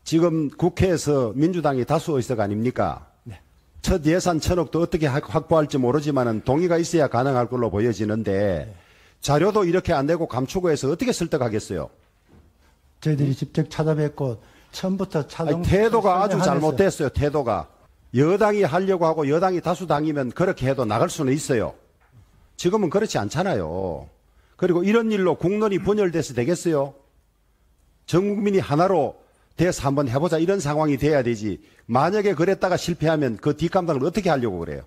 지금 국회에서 민주당이 다수 의석 아닙니까? 네. 첫 예산 천억도 어떻게 확보할지 모르지만 동의가 있어야 가능할 걸로 보여지는데 네. 자료도 이렇게 안 되고 감추고 해서 어떻게 설득하겠어요? 저희들이 직접 찾아뵙고 처음부터 찾아 뵙고 태도가 아주 잘못됐어요. 태도가 여당이 하려고 하고 여당이 다수당이면 그렇게 해도 나갈 수는 있어요. 지금은 그렇지 않잖아요. 그리고 이런 일로 국론이 분열돼서 되겠어요? 전 국민이 하나로 돼서 한번 해보자 이런 상황이 돼야 되지. 만약에 그랬다가 실패하면 그 뒷감당을 어떻게 하려고 그래요?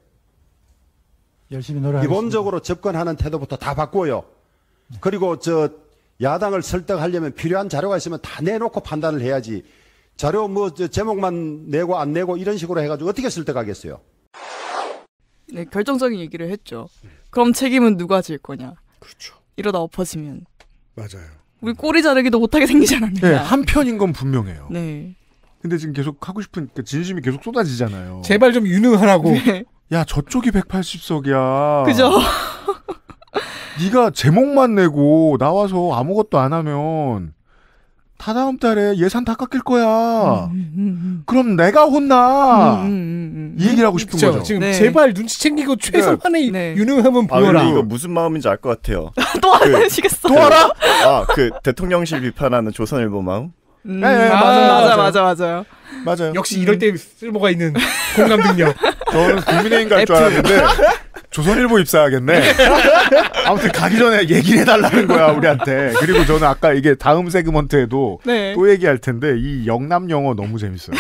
열심히 노력. 기본적으로 접근하는 태도부터 다 바꾸어요. 네. 그리고 저 야당을 설득하려면 필요한 자료가 있으면 다 내놓고 판단을 해야지. 자료 뭐 제목만 내고 안 내고 이런 식으로 해가지고 어떻게 설득하겠어요? 네, 결정적인 얘기를 했죠. 그럼 책임은 누가 질 거냐? 그렇죠. 이러다 엎어지면 맞아요. 우리 꼬리 자르기도 못하게 생기지 않았느냐. 네, 한편인 건 분명해요. 네. 근데 지금 계속 하고 싶은 그 진심이 계속 쏟아지잖아요. 제발 좀 유능하라고. 네. 야 저쪽이 180석이야. 그죠. 네가 제목만 내고 나와서 아무것도 안 하면 다다음 달에 예산 다 깎일 거야. 음, 음, 음, 음. 그럼 내가 혼나. 음, 이 얘기를 하고 싶은 그쵸? 거죠. 지금 네. 제발 눈치 챙기고 네. 최소한의 네. 유능함은 아, 보여라. 근 이거 무슨 마음인지 알 것 같아요. 또 그 하시겠어. 또 알아? 아, 그 대통령실 비판하는 조선일보 마음? 음, 예, 예, 아, 맞아, 맞아, 맞아, 맞아요. 맞아요. 역시 이럴 때 쓸모가 있는 공감 능력. 저는 국민의힘 갈줄 알았는데 조선일보 입사하겠네. 아무튼 가기 전에 얘기를 해달라는 거야 우리한테. 그리고 저는 아까 이게 다음 세그먼트에도 네. 또 얘기할 텐데 이 영남 영어 너무 재밌어요.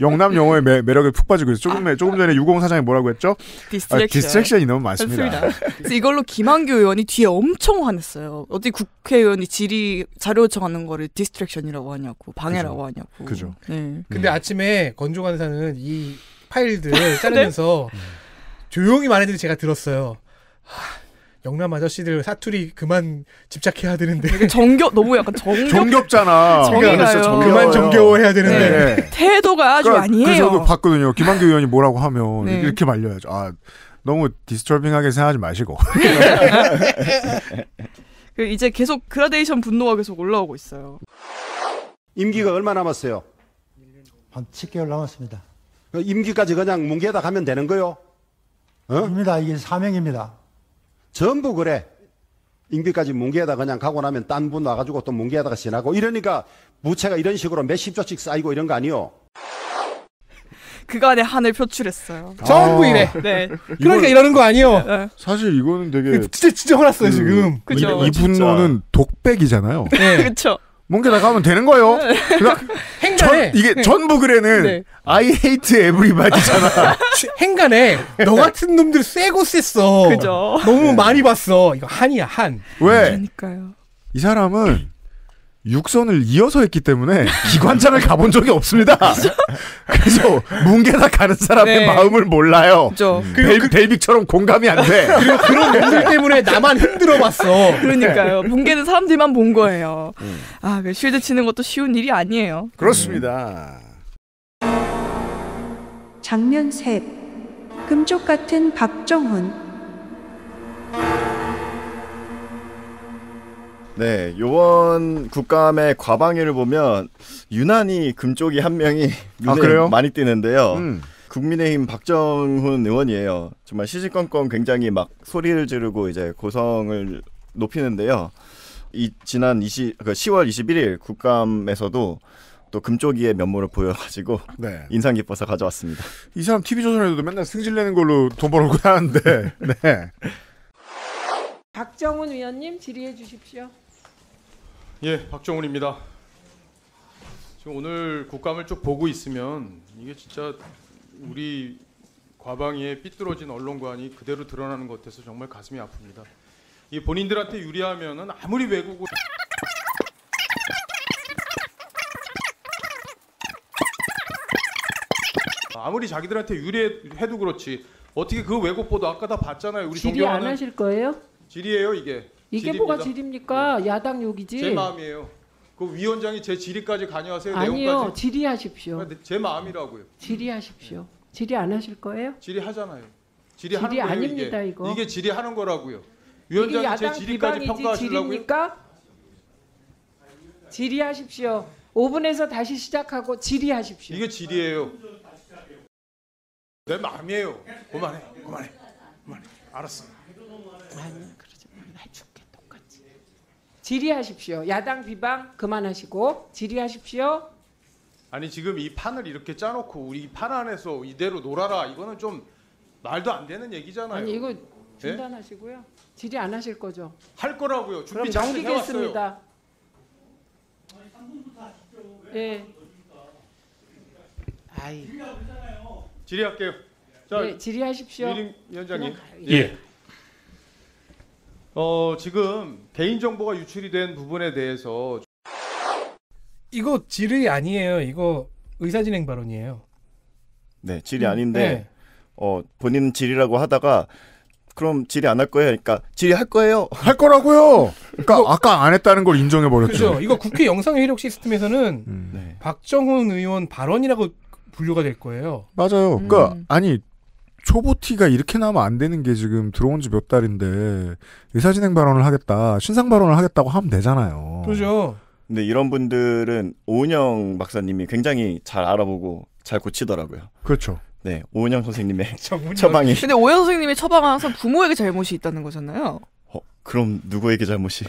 영남 영어의 매, 매력에 푹 빠지고 있어요. 조금, 아, 조금 전에 유공 사장이 뭐라고 했죠? 디스트랙션. 아, 디스트랙션이 너무 많습니다. 그래서 이걸로 김한규 의원이 뒤에 엄청 화냈어요. 어디 국회의원이 질의 자료 요청하는 거를 디스트랙션이라고 하냐고 방해라고 그죠. 하냐고. 그죠. 네. 근데 음. 아침에 건조 관사는이 파일들 네. 자르면서 네? 조용히 말해도 제가 들었어요. 하, 영남 아저씨들 사투리 그만 집착해야 되는데. 정겨 너무 약간 정겹. 정겹잖아. 정겨워요 그러니까 그만 정겨워해야 되는데. 네. 태도가 아주 그러니까 아니에요. 그래서 저도 봤거든요. 김한규 의원이 뭐라고 하면 네. 이렇게 말려야죠. 아 너무 디스트빙하게 생각하지 마시고. 그 이제 계속 그라데이션 분노가 계속 올라오고 있어요. 임기가 얼마 남았어요? 한 7개월 남았습니다. 임기까지 그냥 뭉개다 가면 되는 거요? 입니다. 이게 사명입니다. 전부 그래. 인기까지 뭉개에다 가 그냥 가고 나면 딴 분 와가지고 또 뭉개에다가 지나고 이러니까 부채가 이런 식으로 몇십 조씩 쌓이고 이런 거 아니요. 그간의 한을 표출했어요. 아. 전부 이래. 네. 그러니까 이러는 거 아니에요. 네. 네. 사실 이거는 되게 진짜 진짜 화났어요 그, 지금. 뭐 그죠. 이 분노는 독백이잖아요. 네. 그렇죠. 뭉개 나가면 되는 거예요. 네. 그러니 전, 이게 네. 전부 그래는 네. I hate everybody잖아. 행간에 너 네. 같은 놈들 쎄고 쎘어. 그죠. 너무 많이 봤어. 이거 한이야 한. 왜? 그러니까요. 이 사람은 육선을 이어서 했기 때문에 기관장을 가본 적이 없습니다. 그래서 뭉게다 가는 사람의 네. 마음을 몰라요. 음. 벨, 그 빅처럼 공감이 안 돼. 그리고 그런 분들 때문에 나만 힘들어봤어. 그러니까요. 네. 뭉게는 사람들만 본 거예요. 음. 아, 그 쉴드 치는 것도 쉬운 일이 아니에요. 그렇습니다. 장면 셋. 금쪽 같은 박정훈. 네, 요번 국감의 과방위를 보면 유난히 금쪽이 한 명이 아, 눈에 아, 많이 띄는데요. 음. 국민의힘 박정훈 의원이에요. 정말 시시건건 굉장히 막 소리를 지르고 이제 고성을 높이는데요. 이 지난 20, 그 10월 21일 국감에서도 또 금쪽이의 면모를 보여가지고 네. 인상 깊어서 가져왔습니다. 이 사람 TV 조선에도 맨날 승질내는 걸로 돈 벌고 하는데. 네. 박정훈 위원님 질의해 주십시오. 예, 박정훈입니다. 지금 오늘 국감을 쭉 보고 있으면 이게 진짜 우리 과방위에 삐뚤어진 언론관이 그대로 드러나는 것 같아서 정말 가슴이 아픕니다. 이 본인들한테 유리하면은 아무리 외국을 아무리 자기들한테 유리해도 그렇지 어떻게 그 외국 보도 아까 다 봤잖아요. 우리 질의 안 하실 거예요? 질의예요 이게. 이게 질입니다. 뭐가 질입니까? 네. 야당 욕이지. 제 마음이에요. 그 위원장이 제 질의까지 관여하세요. 아니요, 질의하십시오. 네, 제 마음이라고요. 질의하십시오. 네. 질의 안 하실 거예요? 질의하잖아요. 질의하는 질의 거예요, 아닙니다 이게. 이거. 이게 질의하는 거라고요. 위원장이 제 질의까지 평가하시려고요? 질의하십시오. 5분에서 다시 시작하고 질의하십시오. 이게 질의예요. 내 마음이에요. 그만해, 그만해, 그만해. 알았어. 아니. 질의하십시오. 야당 비방 그만하시고 질의하십시오. 아니 지금 이 판을 이렇게 짜놓고 우리 판 안에서 이대로 놀아라 이거는 좀 말도 안 되는 얘기잖아요. 아니 이거 예? 중단하시고요. 질의 안 하실 거죠? 할 거라고요. 준비 잘해겠습니다 예. 아이, 질의할게요. 자 예, 질의하십시오. 위원장님. 그 예. 예. 어, 지금 개인정보가 유출이 된 부분에 대해서 이거 질의 아니에요. 이거 의사진행 발언이에요. 네, 질이 아닌데 네. 어, 본인 질이라고 하다가 그럼 질의 안할 거예요. 그러니까 질의 할 거예요. 할 거라고요. 그러니까 이거, 아까 안 했다는 걸 인정해 버렸죠. 그렇죠. 이거 국회 영상 회의 시스템에서는 음. 네. 박정훈 의원 발언이라고 분류가 될 거예요. 맞아요. 그러니까 음. 그러니까 아니 초보티가 이렇게 나면 안 되는 게 지금 들어온 지 몇 달인데 의사진행 발언을 하겠다, 신상 발언을 하겠다고 하면 되잖아요. 그죠. 근데 이런 분들은 오은영 박사님이 굉장히 잘 알아보고 잘 고치더라고요. 그렇죠. 네, 오은영 선생님의 처방이. 근데 오은영 선생님의 처방은 항상 부모에게 잘못이 있다는 거잖아요. 어, 그럼 누구에게 잘못이?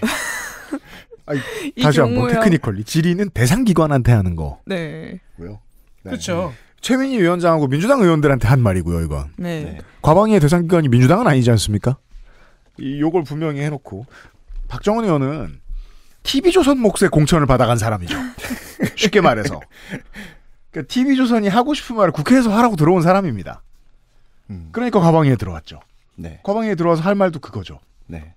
아니, 다시 한번 테크니컬리 지리는 대상 기관한테 하는 거. 네. 왜요? 네. 그렇죠. 최민희 위원장하고 민주당 의원들한테 한 말이고요, 이건. 네. 네. 과방위의 대상 기관이 민주당은 아니지 않습니까? 이 요걸 분명히 해놓고 박정원 의원은 TV조선 몫의 공천을 받아간 사람이죠. 쉽게 말해서. 그러니까 TV조선이 하고 싶은 말을 국회에서 하라고 들어온 사람입니다. 음. 그러니까 과방위에 들어왔죠. 네. 과방위에 들어와서 할 말도 그거죠. 네.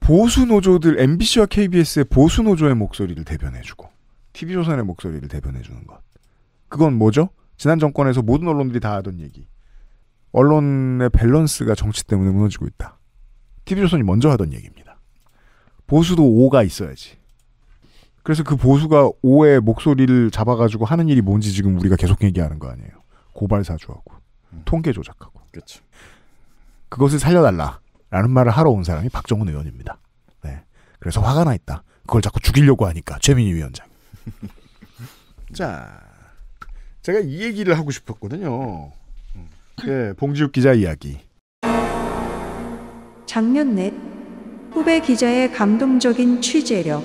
보수 노조들 MBC와 KBS의 보수 노조의 목소리를 대변해주고 TV조선의 목소리를 대변해주는 것. 그건 뭐죠? 지난 정권에서 모든 언론들이 다 하던 얘기. 언론의 밸런스가 정치 때문에 무너지고 있다. TV조선이 먼저 하던 얘기입니다. 보수도 5가 있어야지. 그래서 그 보수가 5의 목소리를 잡아가지고 하는 일이 뭔지 지금 우리가 계속 얘기하는 거 아니에요. 고발 사주하고 음. 통계 조작하고. 그죠 그것을 살려달라라는 말을 하러 온 사람이 박정훈 의원입니다. 네. 그래서 화가 나 있다. 그걸 자꾸 죽이려고 하니까 최민희 위원장. 자, 제가 이 얘기를 하고 싶었거든요. 음. 예, 봉지욱 기자 이야기. 작년 내 후배 기자의 감동적인 취재력.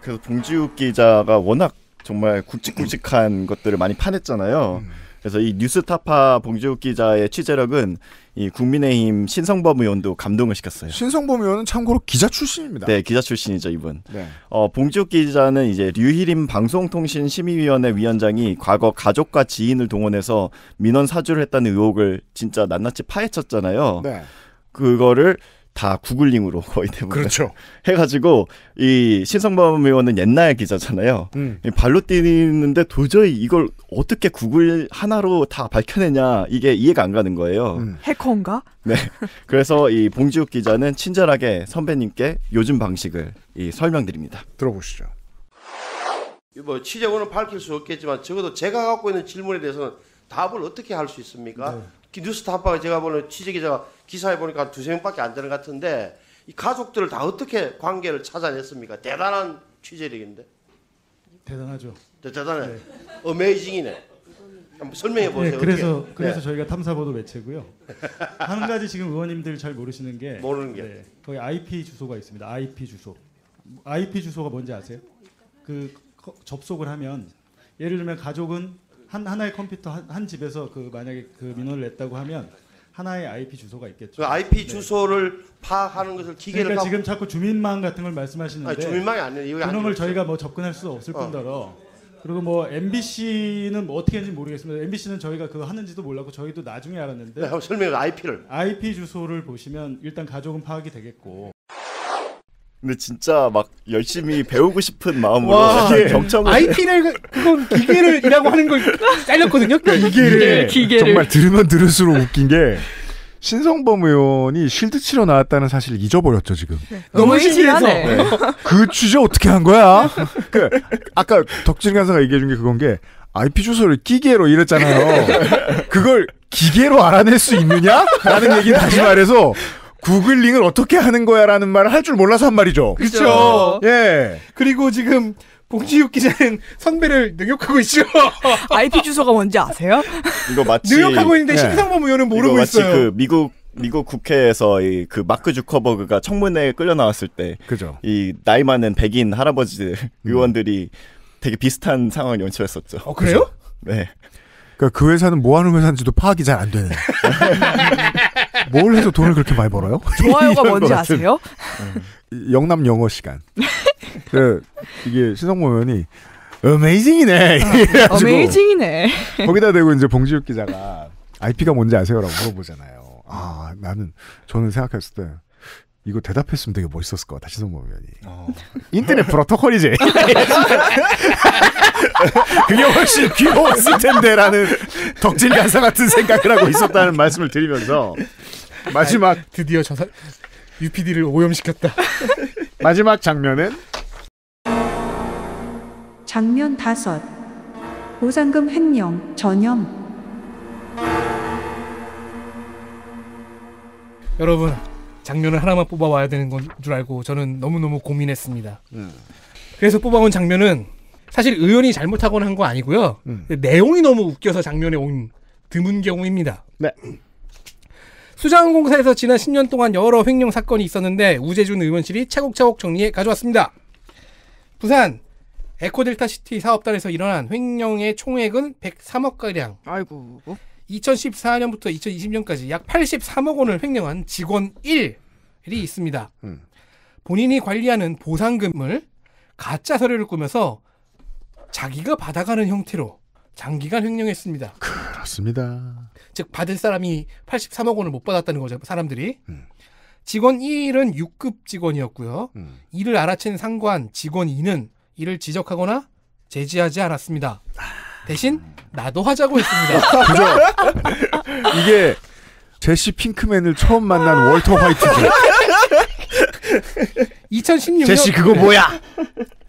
그래서 봉지욱 기자가 워낙 정말 굵직굵직한 것들을 많이 파냈잖아요. 음. 그래서 이 뉴스타파 봉지욱 기자의 취재력은 이 국민의힘 신성범 의원도 감동을 시켰어요. 신성범 의원은 참고로 기자 출신입니다. 네, 기자 출신이죠 이분. 네. 어, 봉지욱 기자는 이제 류희림 방송통신심의위원회 위원장이 과거 가족과 지인을 동원해서 민원 사주를 했다는 의혹을 진짜 낱낱이 파헤쳤잖아요. 네. 그거를 다 구글링으로 거의 대부분 그렇죠. 해가지고 이 신성범 의원은 옛날 기자잖아요. 음. 발로 뛰는데 도저히 이걸 어떻게 구글 하나로 다 밝혀내냐 이게 이해가 안 가는 거예요. 음. 해커인가? 네. 그래서 이 봉지욱 기자는 친절하게 선배님께 요즘 방식을 이 설명드립니다. 들어보시죠. 뭐 취재원은 밝힐 수 없겠지만 적어도 제가 갖고 있는 질문에 대해서는 답을 어떻게 할 수 있습니까? 네. 뉴스 타파가 제가 보는 취재 기자가 기사에 보니까 두세 명밖에 안 되는 것 같은데 이 가족들을 다 어떻게 관계를 찾아냈습니까? 대단한 취재력인데. 대단하죠. 네, 대단해. 네. 어메이징이네. 한번 설명해 네, 보세요. 네, 그래서 그래서 저희가 탐사보도 매체고요. 한 가지 지금 의원님들 잘 모르시는 게 모르는 게 네, 거기 IP 주소가 있습니다. IP 주소. IP 주소가 뭔지 아세요? 그 접속을 하면 예를 들면 가족은 한 하나의 컴퓨터 한, 한 집에서 그 만약에 그 민원을 냈다고 하면 하나의 IP 주소가 있겠죠. 그 IP 네. 주소를 파하는 것을 기계를 그러니까 지금 자꾸 주민망 같은 걸 말씀하시는데 아니, 주민망이 아니에요. 이거 그놈을 저희가 뭐 접근할 수 없을 어. 뿐더러 그리고 뭐 MBC는 뭐 어떻게 하는지 모르겠습니다. MBC는 저희가 그거 하는지도 몰랐고 저희도 나중에 알았는데 네, 설명해 IP를 IP 주소를 보시면 일단 가족은 파악이 되겠고 근데 진짜 막 열심히 배우고 싶은 마음으로 와, 경청을 IP를 그건 기계를이라고 하는 걸 잘렸거든요. 그러니 기계를, 기계를 정말 들으면 들을수록 웃긴 게 신성범 의원이 실드 치러 나왔다는 사실을 잊어버렸죠 지금. 네. 너무 신기해서 네. 그 취재 어떻게 한 거야? 그 아까 덕진 간사가 얘기해준 게 그건 게 IP 주소를 기계로 이랬잖아요. 그걸 기계로 알아낼 수 있느냐? 라는 얘기 다시 말해서 구글링을 어떻게 하는 거야라는 말을 할 줄 몰라서 한 말이죠. 그렇죠. 예. 그리고 지금 봉지욱 기자는 선배를 능욕하고 있죠. IP 주소가 뭔지 아세요? 이거 마치 능욕하고 있는데 예. 심상범 의원은 모르고 마치 있어요. 그 미국 미국 국회에서 이그 마크 주커버그가 청문회에 끌려 나왔을 때, 그죠? 이 나이 많은 백인 할아버지 들 음. 의원들이 되게 비슷한 상황을 연출했었죠. 어 그래요? 네. 그러니그 회사는 뭐 하는 회사인지도 파악이 잘 안 되는. 뭘 해서 돈을 그렇게 많이 벌어요? 좋아요가 뭔지 아세요? 영남 영어 시간. 그 이게 신성모 의이 어메이징이네. 어메이징이네. 거기다 대고 이제 봉지욱 기자가 IP가 뭔지 아세요라고 물어보잖아요. 아 나는 저는 생각했을 때 이거 대답했으면 되게 멋있었을 것 같아 신성모 의이 어. 인터넷 프로토콜이지. 그게 훨씬 귀여웠을 텐데라는 덕질 가사 같은 생각을 하고 있었다는 말씀을 드리면서 마지막 아, 드디어 저 사... UPD를 오염시켰다. 마지막 장면은 장면 다섯 보상금 횡령 전염 여러분 장면을 하나만 뽑아와야 되는 건 줄 알고 저는 너무너무 고민했습니다. 음. 그래서 뽑아온 장면은 사실 의원이 잘못하거나 한거 아니고요. 음. 내용이 너무 웃겨서 장면에 온 드문 경우입니다. 네. 수자원공사에서 지난 10년 동안 여러 횡령 사건이 있었는데 우재준 의원실이 차곡차곡 정리해 가져왔습니다. 부산 에코델타 시티 사업단에서 일어난 횡령의 총액은 103억 가량. 아이고. 2014년부터 2020년까지 약 83억 원을 횡령한 직원 1이 있습니다. 음. 본인이 관리하는 보상금을 가짜 서류를 꾸며서 자기가 받아가는 형태로 장기간 횡령했습니다. 그렇습니다. 즉 받을 사람이 83억 원을 못 받았다는 거죠. 사람들이. 음. 직원 1은 6급 직원이었고요. 음. 이를 알아챈 상관 직원 2는 이를 지적하거나 제지하지 않았습니다. 아. 대신 나도 하자고 했습니다. 그죠? 이게 제시 핑크맨을 처음 만난 월터 화이트죠. 2016년 제시 그거 뭐야?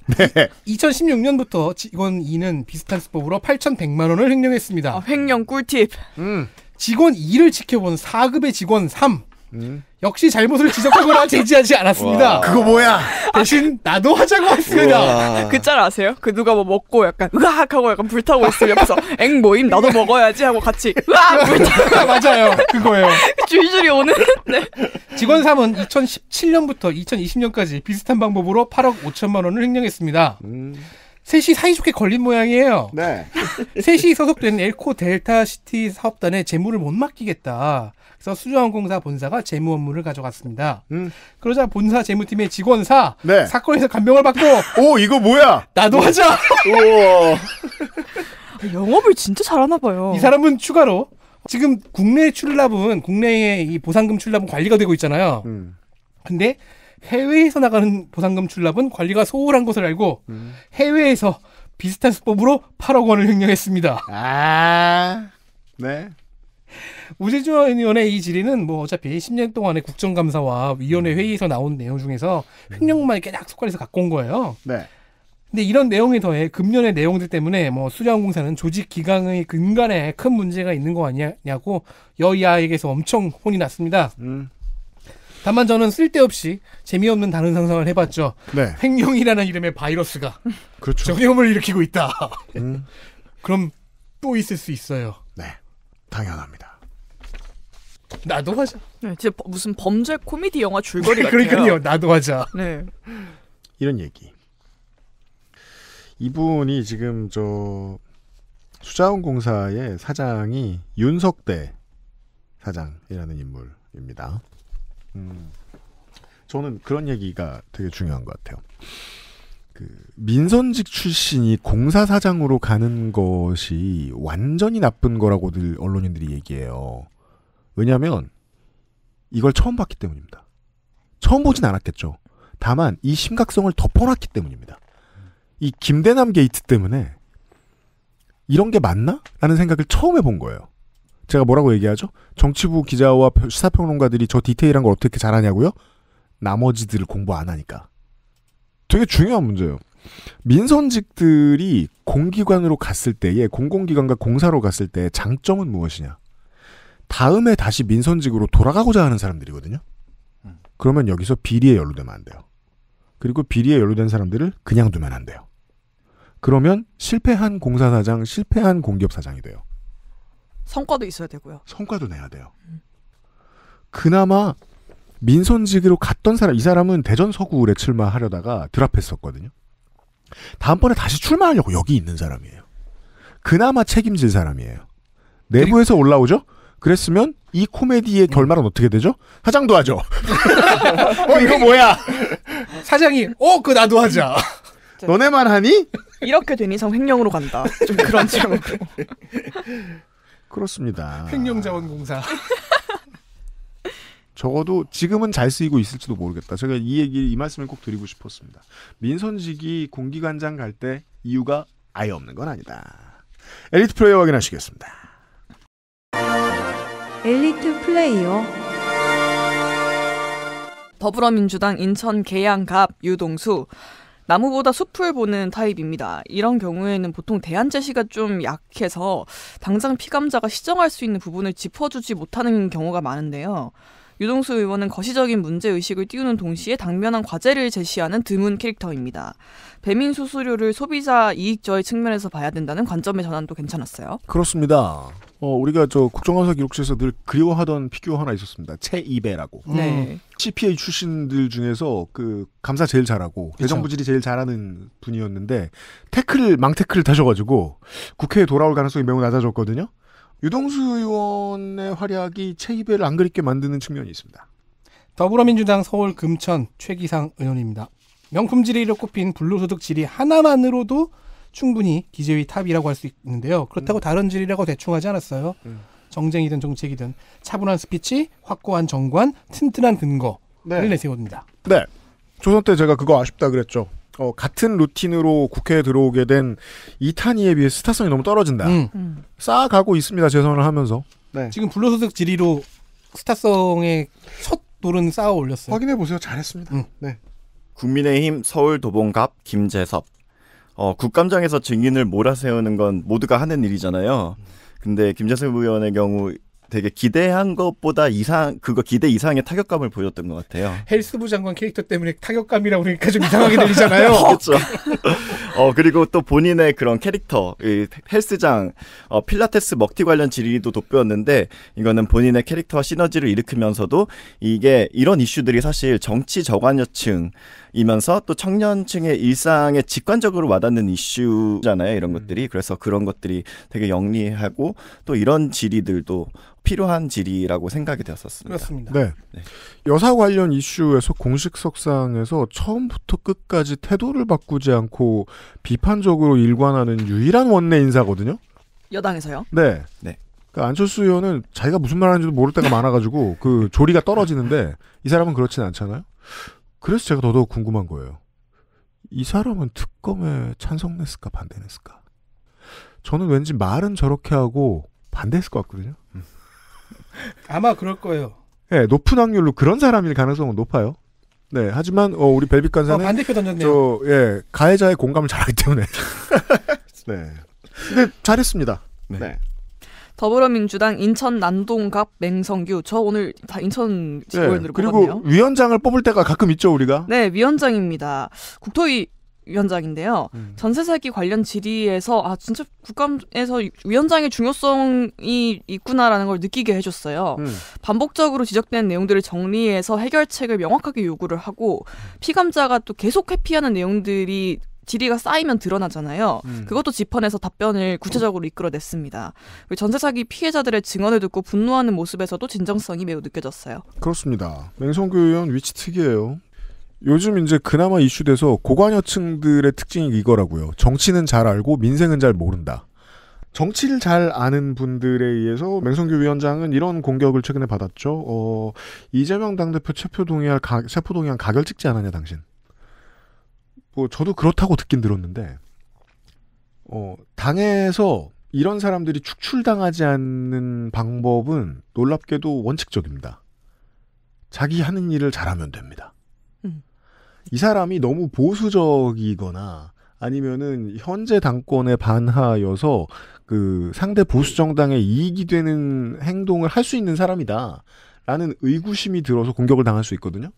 네. 2016년부터 직원 2는 비슷한 수법으로 8,100만 원을 횡령했습니다. 아, 횡령 꿀팁. 음. 직원 2를 지켜본 4급의 직원 3. 음. 역시 잘못을 지적하거나 제지하지 않았습니다. 그거 뭐야? 대신 나도 하자고 했습니다. 그짤 아세요? 그 누가 뭐 먹고 약간 으악 하고 약간 불타고 있을 옆에서 엥 모임 나도 먹어야지 하고 같이 으악 불타고 맞아요. 그거예요. 줄줄이 오는 네. 직원 3은 2017년부터 2020년까지 비슷한 방법으로 8억 5천만 원을 횡령했습니다. 음. 셋이 사이좋게 걸린 모양이에요. 네. 셋이 소속된 엘코 델타 시티 사업단에 재물을 못 맡기겠다. 그래서 수주항공사 본사가 재무 업무를 가져갔습니다. 음. 그러자 본사 재무팀의 직원사 네. 사건에서 감명을 받고 오 이거 뭐야? 나도 하자. 영업을 진짜 잘하나 봐요. 이 사람은 추가로 지금 국내 출납은 국내의 이 보상금 출납은 관리가 되고 있잖아요. 음. 근데 해외에서 나가는 보상금 출납은 관리가 소홀한 것을 알고 음. 해외에서 비슷한 수법으로 8억 원을 횡령했습니다. 아, 네. 우재조연의 이 질의는 뭐 어차피 10년 동안의 국정감사와 위원회 음. 회의에서 나온 내용 중에서 횡령만 이렇게 약속관에서 갖고 온 거예요. 네. 근데 이런 내용에 더해 금년의 내용들 때문에 뭐 수자원공사는 조직 기강의 근간에 큰 문제가 있는 거 아니냐고 여야에게서 엄청 혼이 났습니다. 음. 다만 저는 쓸데없이 재미없는 다른 상상을 해봤죠. 네. 횡령이라는 이름의 바이러스가 그렇죠. 전염을 일으키고 있다. 음. 그럼 또 있을 수 있어요. 당연합니다. 나도 하자. 네, 진짜 버, 무슨 범죄 코미디 영화 줄거리 네, 같아요. 그러니까요, 나도 하자. 네. 이런 얘기. 이분이 지금 저 수자원공사의 사장이 윤석대 사장이라는 인물입니다. 음, 저는 그런 얘기가 되게 중요한 것 같아요. 그 민선직 출신이 공사 사장으로 가는 것이 완전히 나쁜 거라고들 언론인들이 얘기해요. 왜냐하면 이걸 처음 봤기 때문입니다. 처음 보진 않았겠죠. 다만 이 심각성을 덮어놨기 때문입니다. 이 김대남 게이트 때문에 이런 게 맞나? 라는 생각을 처음 해본 거예요. 제가 뭐라고 얘기하죠? 정치부 기자와 시사평론가들이 저 디테일한 걸 어떻게 잘하냐고요? 나머지들을 공부 안 하니까. 되게 중요한 문제예요. 민선직들이 공기관으로 갔을 때에 공공기관과 공사로 갔을 때 장점은 무엇이냐? 다음에 다시 민선직으로 돌아가고자 하는 사람들이거든요. 음. 그러면 여기서 비리에 연루되면 안 돼요. 그리고 비리에 연루된 사람들을 그냥 두면 안 돼요. 그러면 실패한 공사사장, 실패한 공기업사장이 돼요. 성과도 있어야 되고요. 성과도 내야 돼요. 그나마 민선지기로 갔던 사람 이 사람은 대전 서구에 출마하려다가 드랍했었거든요. 다음번에 다시 출마하려고 여기 있는 사람이에요. 그나마 책임질 사람이에요. 내부에서 올라오죠? 그랬으면 이 코미디의 결말은 어떻게 되죠? 사장도 하죠. 어 이거 뭐야? 사장이 어그 나도 하자. 너네만 하니? 이렇게 된 이상 횡령으로 간다. 좀 그런 제목으로. 그렇습니다. 횡령자원공사. 적어도 지금은 잘 쓰이고 있을지도 모르겠다. 제가 이 얘기, 를이 말씀을 꼭 드리고 싶었습니다. 민선직이 공기관장 갈 때 이유가 아예 없는 건 아니다. 엘리트 플레이어 확인하시겠습니다. 엘리트 플레이어 더불어민주당 인천 계양갑 유동수 나무보다 숲을 보는 타입입니다. 이런 경우에는 보통 대한 제시가 좀 약해서 당장 피감자가 시정할 수 있는 부분을 짚어주지 못하는 경우가 많은데요. 유동수 의원은 거시적인 문제의식을 띄우는 동시에 당면한 과제를 제시하는 드문 캐릭터입니다. 배민 수수료를 소비자 이익저의 측면에서 봐야 된다는 관점의 전환도 괜찮았어요. 그렇습니다. 어, 우리가 저 국정감사 기록실에서 늘 그리워하던 피규어 하나 있었습니다. 채 이베라고. 음. 네. CPA 출신들 중에서 그 감사 제일 잘하고 대정부질이 제일 잘하는 분이었는데 테크를 망테크를 타셔가지고 국회에 돌아올 가능성이 매우 낮아졌거든요. 유동수 의원의 활약이 체입배안 그립게 만드는 측면이 있습니다. 더불어민주당 서울 금천 최기상 의원입니다. 명품 지리로 꼽힌 불로소득 지리 하나만으로도 충분히 기재위 탑이라고 할 수 있는데요. 그렇다고 음. 다른 지리라고 대충 하지 않았어요. 음. 정쟁이든 정책이든 차분한 스피치, 확고한 정관, 튼튼한 근거를 네. 내세웁니다. 네. 조선 때 제가 그거 아쉽다 그랬죠. 어, 같은 루틴으로 국회에 들어오게 된 이탄희에 비해 스타성이 너무 떨어진다. 음. 음. 쌓아가고 있습니다. 재선을 하면서. 네. 지금 불로소득 질의로 스타성의 첫 돌은 쌓아 올렸어요. 확인해 보세요. 잘했습니다. 음. 네. 국민의힘 서울 도봉갑 김재섭. 어, 국감장에서 증인을 몰아세우는 건 모두가 하는 일이잖아요. 근데 김재섭 의원의 경우 되게 기대한 것보다 이상 그거 기대 이상의 타격감을 보였던 것 같아요. 헬스부 장관 캐릭터 때문에 타격감이라고 그러니까 좀 이상하게 들리잖아요. 그렇죠. 어 그리고 또 본인의 그런 캐릭터 헬스장 어, 필라테스 먹튀 관련 질의도 돋보였는데 이거는 본인의 캐릭터와 시너지를 일으키면서도 이게 이런 이슈들이 사실 정치 저관여층 이면서 또 청년층의 일상에 직관적으로 와닿는 이슈잖아요. 이런 음. 것들이. 그래서 그런 것들이 되게 영리하고 또 이런 질의들도 필요한 질의라고 생각이 되었었습니다. 그렇습니다. 네. 네. 여사 관련 이슈에서 공식 석상에서 처음부터 끝까지 태도를 바꾸지 않고 비판적으로 일관하는 유일한 원내 인사거든요. 여당에서요? 네. 네. 그 안철수 의원은 자기가 무슨 말 하는지도 모를 때가 많아가지고 그 조리가 떨어지는데 이 사람은 그렇진 않잖아요. 그래서 제가 더더욱 궁금한 거예요. 이 사람은 특검에 찬성했을까 반대했을까? 저는 왠지 말은 저렇게 하고 반대했을 것 같거든요. 음. 아마 그럴 거예요. 네, 높은 확률로 그런 사람일 가능성은 높아요. 네, 하지만 어, 우리 벨빅 간사는 어, 반대표 던졌네요. 저, 예, 가해자의 공감을 잘하기 때문에. 네, 근데 잘했습니다. 네. 네. 더불어민주당 인천 난동갑 맹성규 저 오늘 다 인천 지구원으로 네, 그리고 뽑았네요. 위원장을 뽑을 때가 가끔 있죠 우리가. 네 위원장입니다. 국토위 위원장인데요. 음. 전세 사기 관련 질의에서 아 진짜 국감에서 위원장의 중요성이 있구나라는 걸 느끼게 해줬어요. 음. 반복적으로 지적된 내용들을 정리해서 해결책을 명확하게 요구를 하고 피감자가 또 계속 회피하는 내용들이 질의가 쌓이면 드러나잖아요. 음. 그것도 집안에서 답변을 구체적으로 이끌어냈습니다. 전세 사기 피해자들의 증언을 듣고 분노하는 모습에서도 진정성이 매우 느껴졌어요. 그렇습니다. 맹성규 의원 위치 특이해요. 요즘 이제 그나마 이슈돼서 고관여층들의 특징이 이거라고요. 정치는 잘 알고 민생은 잘 모른다. 정치를 잘 아는 분들에 의해서 맹성규 위원장은 이런 공격을 최근에 받았죠. 어, 이재명 당대표 체포동의안, 체포동의안 가결 찍지 않았냐 당신. 뭐 저도 그렇다고 듣긴 들었는데 어, 당에서 이런 사람들이 축출당하지 않는 방법은 놀랍게도 원칙적입니다. 자기 하는 일을 잘하면 됩니다. 음. 이 사람이 너무 보수적이거나 아니면은 현재 당권에 반하여서 그 상대 보수 정당에 이익이 되는 행동을 할 수 있는 사람이다. 라는 의구심이 들어서 공격을 당할 수 있거든요.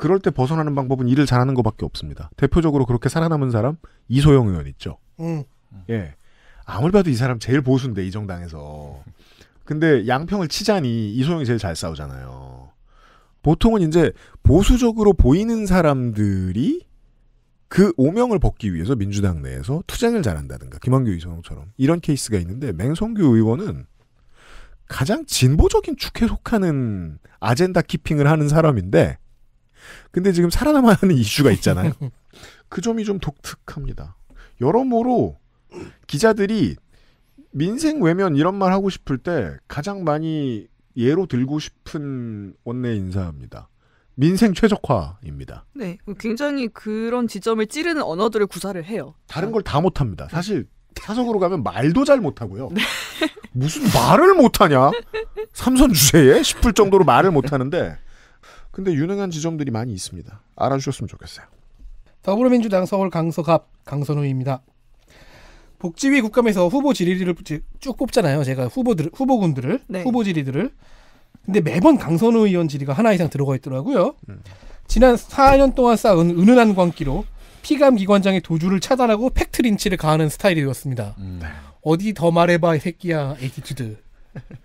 그럴 때 벗어나는 방법은 일을 잘하는 것밖에 없습니다. 대표적으로 그렇게 살아남은 사람 이소영 의원 있죠. 음. 예. 아무리 봐도 이 사람 제일 보수인데 이 정당에서. 근데 양평을 치자니 이소영이 제일 잘 싸우잖아요. 보통은 이제 보수적으로 보이는 사람들이 그 오명을 벗기 위해서 민주당 내에서 투쟁을 잘한다든가 김한규 이소영처럼 이런 케이스가 있는데 맹성규 의원은 가장 진보적인 축에 속하는 아젠다 키핑을 하는 사람인데 근데 지금 살아남아야 하는 이슈가 있잖아요. 그 점이 좀 독특합니다. 여러모로 기자들이 민생 외면 이런 말 하고 싶을 때 가장 많이 예로 들고 싶은 원내 인사입니다. 민생 최적화입니다. 네, 굉장히 그런 지점을 찌르는 언어들을 구사를 해요. 다른 걸 다 못합니다. 네. 사실 사석으로 가면 말도 잘 못하고요. 네. 무슨 말을 못하냐? 삼선 주제에 싶을 정도로 말을 못하는데 근데 유능한 지점들이 많이 있습니다. 알아주셨으면 좋겠어요. 더불어민주당 서울 강서갑 강선우입니다. 복지위 국감에서 후보 질의를 쭉 뽑잖아요. 제가 후보들 후보군들을 네. 후보 질의들을 근데 매번 강선우 의원 질의가 하나 이상 들어가 있더라고요. 음. 지난 4년 동안 쌓은 은은한 광기로 피감 기관장의 도주를 차단하고 팩트 린치를 가하는 스타일이 되었습니다. 음. 어디 더 말해봐 새끼야 에티튜드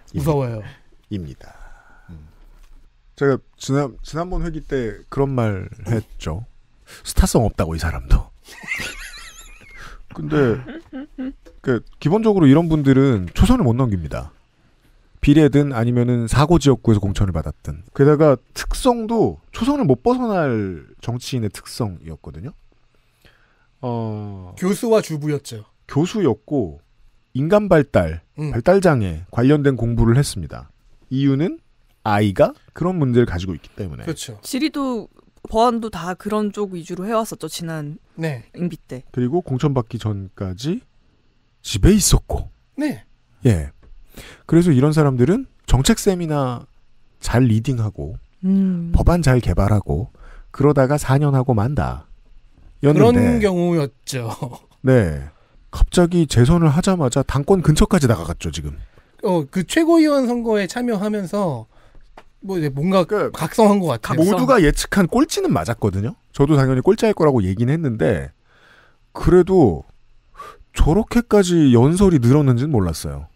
무서워요. 입니다. 제가 지난 지난번 회기 때 그런 말 했죠. 스타성 없다고 이 사람도. 근데 그 기본적으로 이런 분들은 초선을 못 넘깁니다. 비례든 아니면은 사고 지역구에서 공천을 받았든 게다가 특성도 초선을 못 벗어날 정치인의 특성이었거든요. 어 교수와 주부였죠. 교수였고 인간 발달, 음. 발달 장애 관련된 공부를 했습니다. 이유는 아이가 그런 문제를 가지고 있기 때문에 그렇죠. 지리도 보안도 다 그런 쪽 위주로 해왔었죠 지난 네. 임기 때. 그리고 공천받기 전까지 집에 있었고. 네. 예. 그래서 이런 사람들은 정책 세미나 잘 리딩하고 음. 법안 잘 개발하고 그러다가 4년 하고 만다. 였 그런 경우였죠. 네. 갑자기 재선을 하자마자 당권 근처까지 나가갔죠 지금. 어그 최고위원 선거에 참여하면서 뭐 뭔가 그 각성한 것 같아요. 모두가 예측한 꼴찌는 맞았거든요. 저도 당연히 꼴찌할 거라고 얘기는 했는데 그래도 저렇게까지 연설이 늘었는지는 몰랐어요.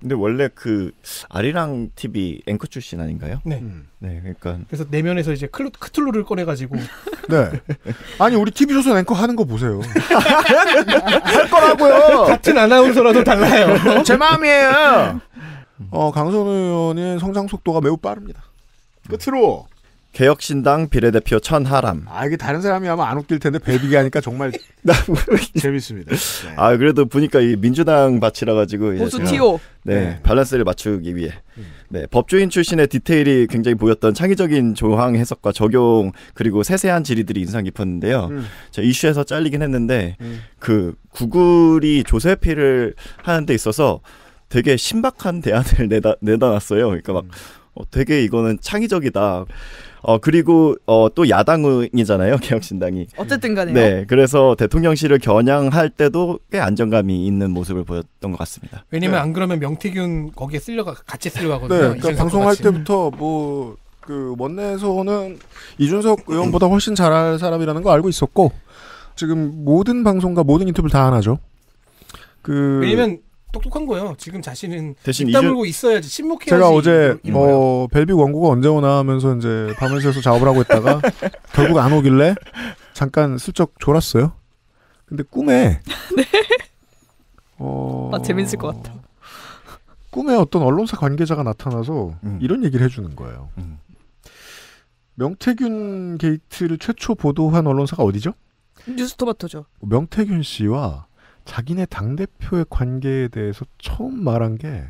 근데 원래 그 아리랑 TV 앵커 출신 아닌가요? 네. 음. 네, 그러니까 그래서 내면에서 이제 클루, 크툴루를 꺼내가지고 네. 아니 우리 TV 조선 앵커 하는 거 보세요. 할 거라고요. 같은 아나운서라도 달라요. 제 마음이에요. 어, 강선우 의원의 성장 속도가 매우 빠릅니다. 끝으로 개혁신당 비례대표 천하람. 아 이게 다른 사람이 아마 안 웃길 텐데 배비기 하니까 정말 재밌습니다. 네. 아 그래도 보니까 이 민주당 밭이라 가지고 보수 티오. 네, 네, 밸런스를 맞추기 위해 음. 네 법조인 출신의 디테일이 굉장히 보였던 창의적인 조항 해석과 적용 그리고 세세한 질의들이 인상 깊었는데요. 음. 이슈에서 잘리긴 했는데 음. 그 구글이 조세피를 하는데 있어서 되게 신박한 대안을 내다 내다놨어요. 그러니까 막 음. 어, 되게 이거는 창의적이다. 어 그리고 어또 야당이잖아요 개혁신당이 어쨌든 간에 네 그래서 대통령실을 겨냥할 때도 꽤 안정감이 있는 모습을 보였던 것 같습니다. 왜냐면 네. 안 그러면 명태균 거기에 쓸려 같이 쓸려가거든요. 네, 그러니까 방송할 때부터 뭐그 원내에서는 이준석 의원보다 훨씬 잘할 사람이라는 거 알고 있었고 지금 모든 방송과 모든 인터뷰 를다 하죠그 왜냐면 똑똑한 거예요. 지금 자신은 대신 입다물고 있어야지 침묵해야지. 제가 어제 뭐 어, 벨비 원고가 언제 오나 하면서 이제 밤을 새서 작업을 하고 있다가 결국 안 오길래 잠깐 슬쩍 졸았어요. 근데 꿈에 네. 어... 아, 재밌을 것 같아. 꿈에 어떤 언론사 관계자가 나타나서 음. 이런 얘기를 해주는 거예요. 음. 명태균 게이트를 최초 보도한 언론사가 어디죠? 뉴스토마토죠. 명태균 씨와 자기네 당대표의 관계에 대해서 처음 말한 게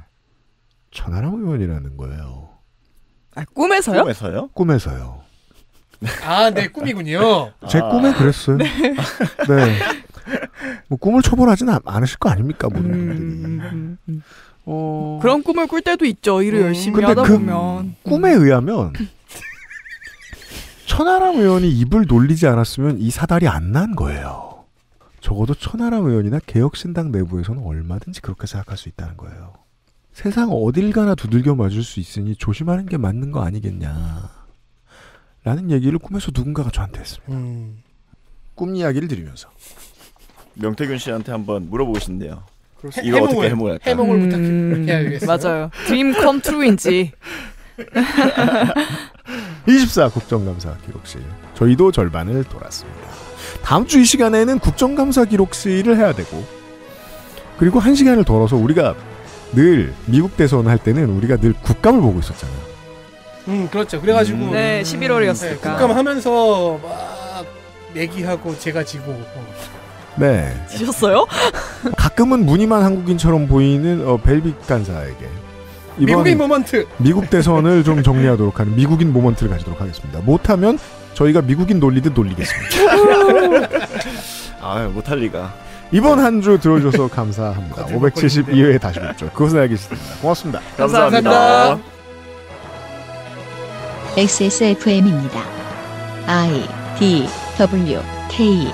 천하람 의원이라는 거예요. 아, 꿈에서요? 꿈에서요? 꿈에서요. 아, 네, 꿈이군요. 제 아. 꿈에 그랬어요. 네. 네. 뭐 꿈을 초벌하진 않, 으실거 아닙니까, 모든 음, 분들이. 음, 음, 음. 어... 그런 꿈을 꿀 때도 있죠. 일을 음, 열심히 하다 그 보면. 꿈에 음. 의하면 천하람 의원이 입을 놀리지 않았으면 이 사달이 안 난 거예요. 적어도 천하람 의원이나 개혁신당 내부에서는 얼마든지 그렇게 생각할 수 있다는 거예요. 세상 어딜 가나 두들겨 맞을 수 있으니 조심하는 게 맞는 거 아니겠냐. 라는 얘기를 꿈에서 누군가가 저한테 했습니다. 음. 꿈 이야기를 들으면서. 명태균 씨한테 한번 물어보고 싶네요. 해, 이거 해몽을, 어떻게 해 해몽을 음... 부탁해야겠어요. 맞아요. 드림 컴 트루인지. 24 국정감사 기록실. 저희도 절반을 돌았습니다. 다음 주 이 시간에는 국정감사 기록실을 해야 되고 그리고 한 시간을 덜어서 우리가 늘 미국 대선 할 때는 우리가 늘 국감을 보고 있었잖아요. 음 그렇죠. 그래가지고 음, 네 11월이었을까. 음, 국감 하면서 막 내기하고 제가 지고. 어. 네. 지셨어요? 가끔은 무늬만 한국인처럼 보이는 어, 벨빅 간사에게 미국인 모먼트 미국 대선을 좀 정리하도록 하는 미국인 모먼트를 가지도록 하겠습니다. 못하면 저희가 미국인 놀리듯 놀리겠습니다. 아, 못할 리가. 이번 한 주 들어주셔서 감사합니다. 572회 다시 뵙죠. 그것은 알겠습니다. 고맙습니다. 감사합니다. 감사합니다. XSFM입니다. I D W K